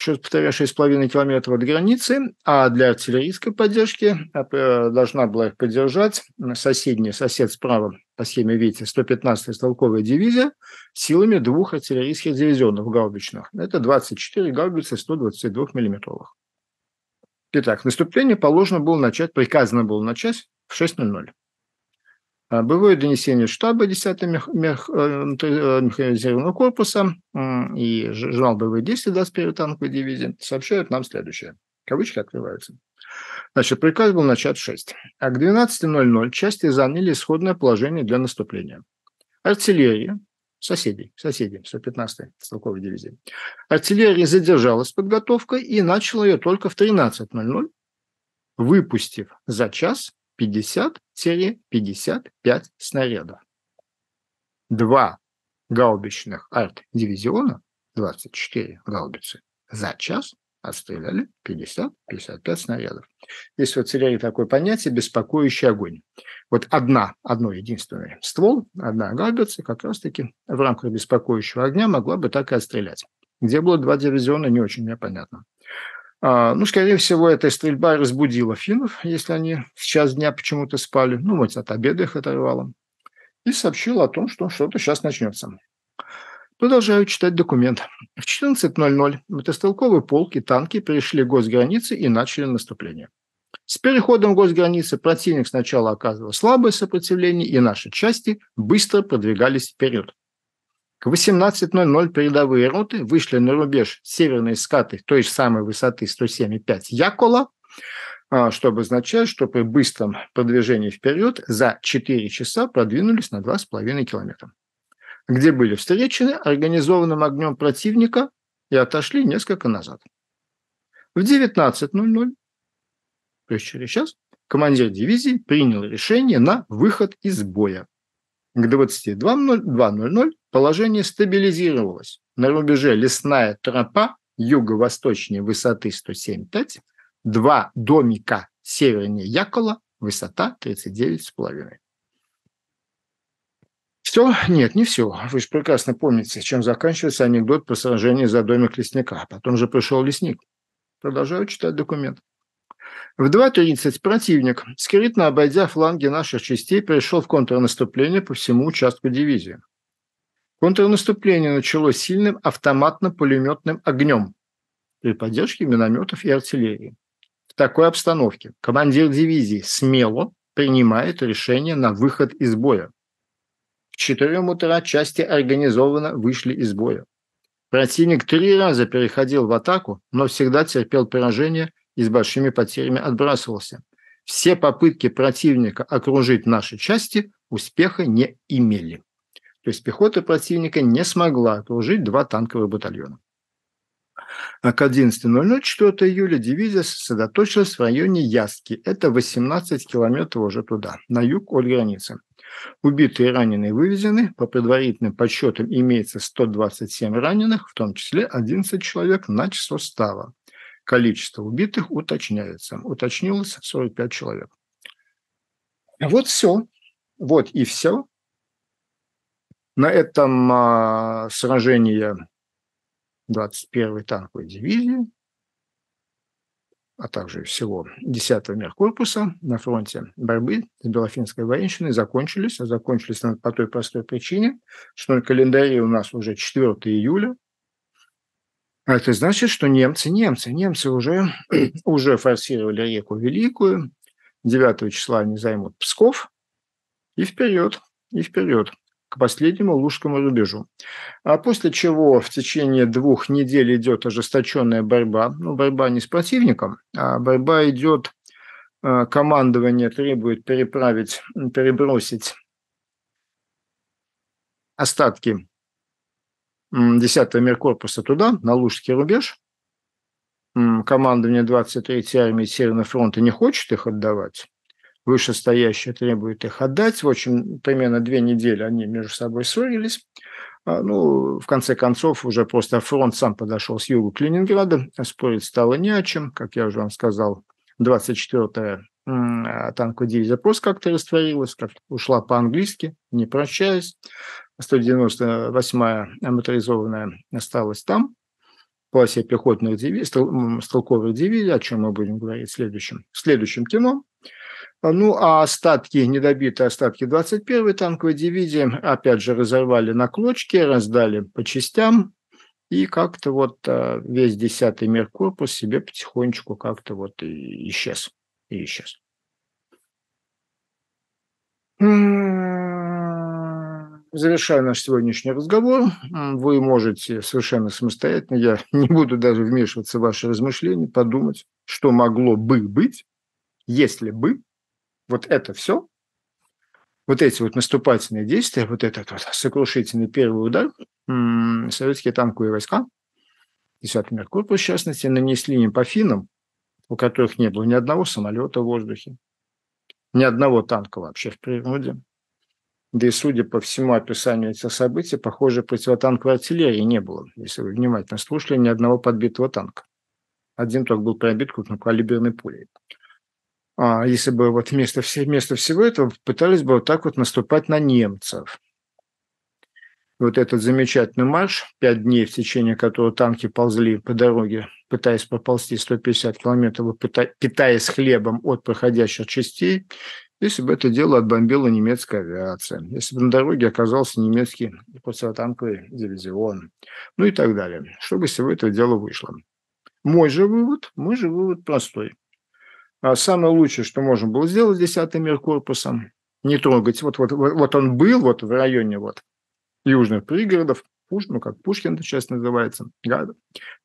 еще раз повторяю, 6,5 километров от границы, а для артиллерийской поддержки э, должна была их поддержать соседний сосед справа по схеме видите 115-я стрелковая дивизия силами двух артиллерийских дивизионов гаубичных. Это 24 гаубицы 122 миллиметровых. Итак, наступление положено было начать, приказано было начать в 6.00. А, боевое донесение штаба 10-го э, э, механизированного корпуса и журнал боевых действий 21 танковой дивизии сообщают нам следующее. Кавычки открываются. Значит, приказ был начат в 6. А к 12.00 части заняли исходное положение для наступления. Артиллерия соседей, соседей 115-й стрелковой дивизии. Артиллерия задержалась с подготовкой и начала ее только в 13.00, выпустив за час 50-55 снарядов. Два гаубичных арт-дивизиона, 24 гаубицы, за час отстреляли 50-55 снарядов. Здесь вот в сериале такое понятие «беспокоящий огонь». Вот одна, одно единственное ствол, одна гаубица как раз-таки в рамках беспокоящего огня могла бы так и отстрелять. Где было два дивизиона, не очень мне понятно. А, ну, скорее всего, эта стрельба разбудила финнов, если они в час дня почему-то спали. Ну, может от обеда их оторвало. И сообщил о том, что что-то сейчас начнется. Продолжаю читать документ. В 14.00 мотостолковые полки, танки перешли госграницы и начали наступление. С переходом госграницы противник сначала оказывал слабое сопротивление, и наши части быстро продвигались вперед. К 18.00 передовые роты вышли на рубеж северной скаты той же самой высоты 107,5 Якола, а, что обозначает, что при быстром продвижении вперед за 4 часа продвинулись на 2,5 километра где были встречены организованным огнем противника и отошли несколько назад. В 19.00, то есть через час, командир дивизии принял решение на выход из боя. К 22.00 положение стабилизировалось. На рубеже лесная тропа юго восточнее высоты 107,5, два домика севернее Якола, высота 39,5. Все? Нет, не все. Вы же прекрасно помните, чем заканчивается анекдот про сражение за домик лесника. А потом же пришел лесник. Продолжаю читать документ. В 2.30 противник, скрытно обойдя фланги наших частей, перешел в контрнаступление по всему участку дивизии. Контрнаступление началось сильным автоматно-пулеметным огнем при поддержке минометов и артиллерии. В такой обстановке командир дивизии смело принимает решение на выход из боя. К 4 утра части организованно вышли из боя. Противник три раза переходил в атаку, но всегда терпел поражение и с большими потерями отбрасывался. Все попытки противника окружить наши части успеха не имели. То есть пехота противника не смогла окружить два танковых батальона. А к 11.00 4 июля дивизия сосредоточилась в районе Яски. Это 18 километров уже туда, на юг от границы. Убитые и раненые вывезены. По предварительным подсчетам имеется 127 раненых, в том числе 11 человек на число става. Количество убитых уточняется. Уточнилось 45 человек. Вот все. Вот и все. На этом а, сражение 21-й танковой дивизии а также всего 10-го мехкорпуса на фронте борьбы с белофинской военщиной закончились. А закончились по той простой причине, что на календаре у нас уже 4 июля, а это значит, что немцы, немцы, немцы уже, уже форсировали реку Великую. 9 числа они займут Псков. И вперед, и вперед к последнему лужскому рубежу. А после чего в течение двух недель идет ожесточенная борьба. Ну, борьба не с противником, а борьба идет, э, командование требует переправить, перебросить остатки 10-го Меркорпуса туда, на Лужский рубеж. Командование 23-й армии Северного фронта не хочет их отдавать вышестоящие требуют их отдать. В общем, примерно две недели они между собой ссорились. А, ну, в конце концов, уже просто фронт сам подошел с юга к Ленинграду. Спорить стало не о чем. Как я уже вам сказал, 24-я танковая дивизия просто как-то растворилась, как ушла по-английски, не прощаясь. 198-я моторизованная осталась там, в классе пехотных дивизий, стрелковых дивизий, о чем мы будем говорить в следующем, в следующем кино. А, ну, а остатки, недобитые остатки 21-й танковой дивизии, опять же, разорвали на клочки, раздали по частям, и как-то вот а, весь 10-й Меркорпус себе потихонечку как-то вот и исчез, и исчез. М-м-м, завершаю наш сегодняшний разговор. Вы можете совершенно самостоятельно, я не буду даже вмешиваться в ваши размышления, подумать, что могло бы быть, если бы вот это все, вот эти вот наступательные действия, вот этот вот сокрушительный первый удар советские танковые войска, 10-й Меркурпус, в частности, нанесли им по финам, у которых не было ни одного самолета в воздухе, ни одного танка вообще в природе. Да и, судя по всему описанию этих событий, похоже, противотанковой артиллерии не было. Если вы внимательно слушали, ни одного подбитого танка. Один только был пробит крупнокалиберной пулей. А, если бы вот вместо, вместо всего этого пытались бы вот так вот наступать на немцев. Вот этот замечательный марш, пять дней, в течение которого танки ползли по дороге, пытаясь проползти 150 километров, питаясь хлебом от проходящих частей, если бы это дело отбомбила немецкая авиация, если бы на дороге оказался немецкий противотанковый дивизион, ну и так далее, чтобы всего этого дела вышло. Мой же вывод, мой же вывод простой – а самое лучшее, что можно было сделать с 10 мир корпусом, не трогать. Вот, вот, вот он был вот в районе вот южных пригородов, Пуш, ну, как Пушкин это сейчас называется,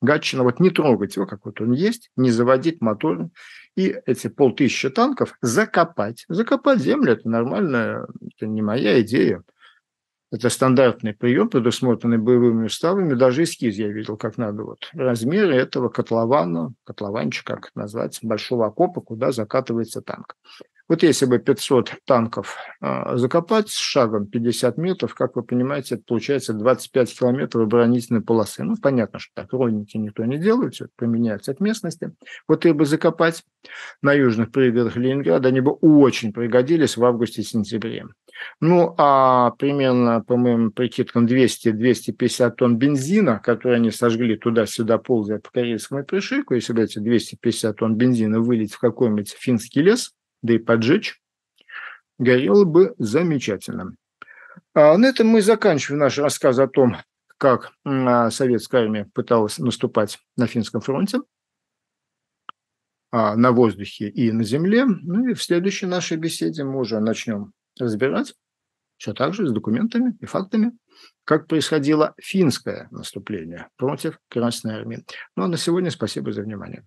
Гатчина, вот не трогать его, как вот он есть, не заводить моторы, и эти полтысячи танков закопать. Закопать землю – это нормально, это не моя идея. Это стандартный прием, предусмотренный боевыми уставами. Даже эскиз я видел, как надо вот размеры этого котлована, котлованчика, как это назвать, большого окопа, куда закатывается танк. Вот если бы 500 танков а, закопать с шагом 50 метров, как вы понимаете, это получается 25 километров оборонительной полосы. Ну, понятно, что так ровненько никто не делает, все это применяется от местности. Вот их бы закопать на южных пригородах Ленинграда, они бы очень пригодились в августе-сентябре. Ну, а примерно, по моим прикидкам, 200-250 тонн бензина, который они сожгли туда-сюда, ползая по корейскому пришельку, если бы эти 250 тонн бензина вылить в какой-нибудь финский лес – да и поджечь, горело бы замечательно. А на этом мы заканчиваем наш рассказ о том, как а, советская армия пыталась наступать на Финском фронте а, на воздухе и на земле. Ну и в следующей нашей беседе мы уже начнем разбирать все так же с документами и фактами, как происходило финское наступление против Красной Армии. Ну а на сегодня спасибо за внимание.